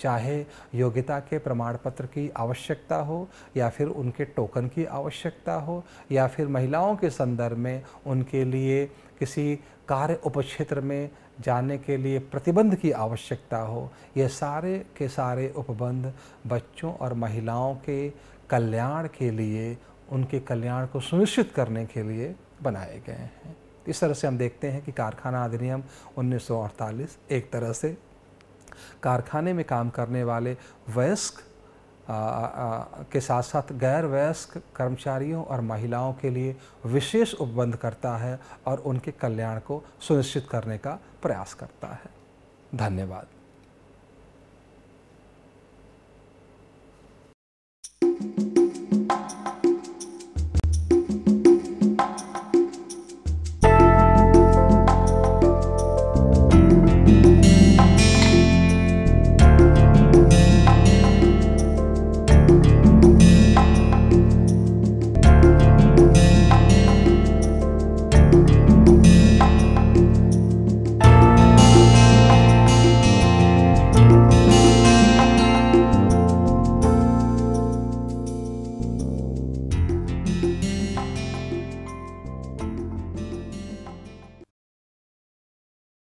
चाहे योग्यता के प्रमाण पत्र की आवश्यकता हो या फिर उनके टोकन की आवश्यकता हो या फिर महिलाओं के संदर्भ में उनके लिए किसी कार्य उपक्षेत्र में जाने के लिए प्रतिबंध की आवश्यकता हो ये सारे के सारे उपबंध बच्चों और महिलाओं के कल्याण के लिए उनके कल्याण को सुनिश्चित करने के लिए बनाए गए हैं इस तरह से हम देखते हैं कि कारखाना अधिनियम 1948 एक तरह से कारखाने में काम करने वाले वयस्क के साथ साथ गैर वयस्क कर्मचारियों और महिलाओं के लिए विशेष उपबंध करता है और उनके कल्याण को सुनिश्चित करने का प्रयास करता है धन्यवाद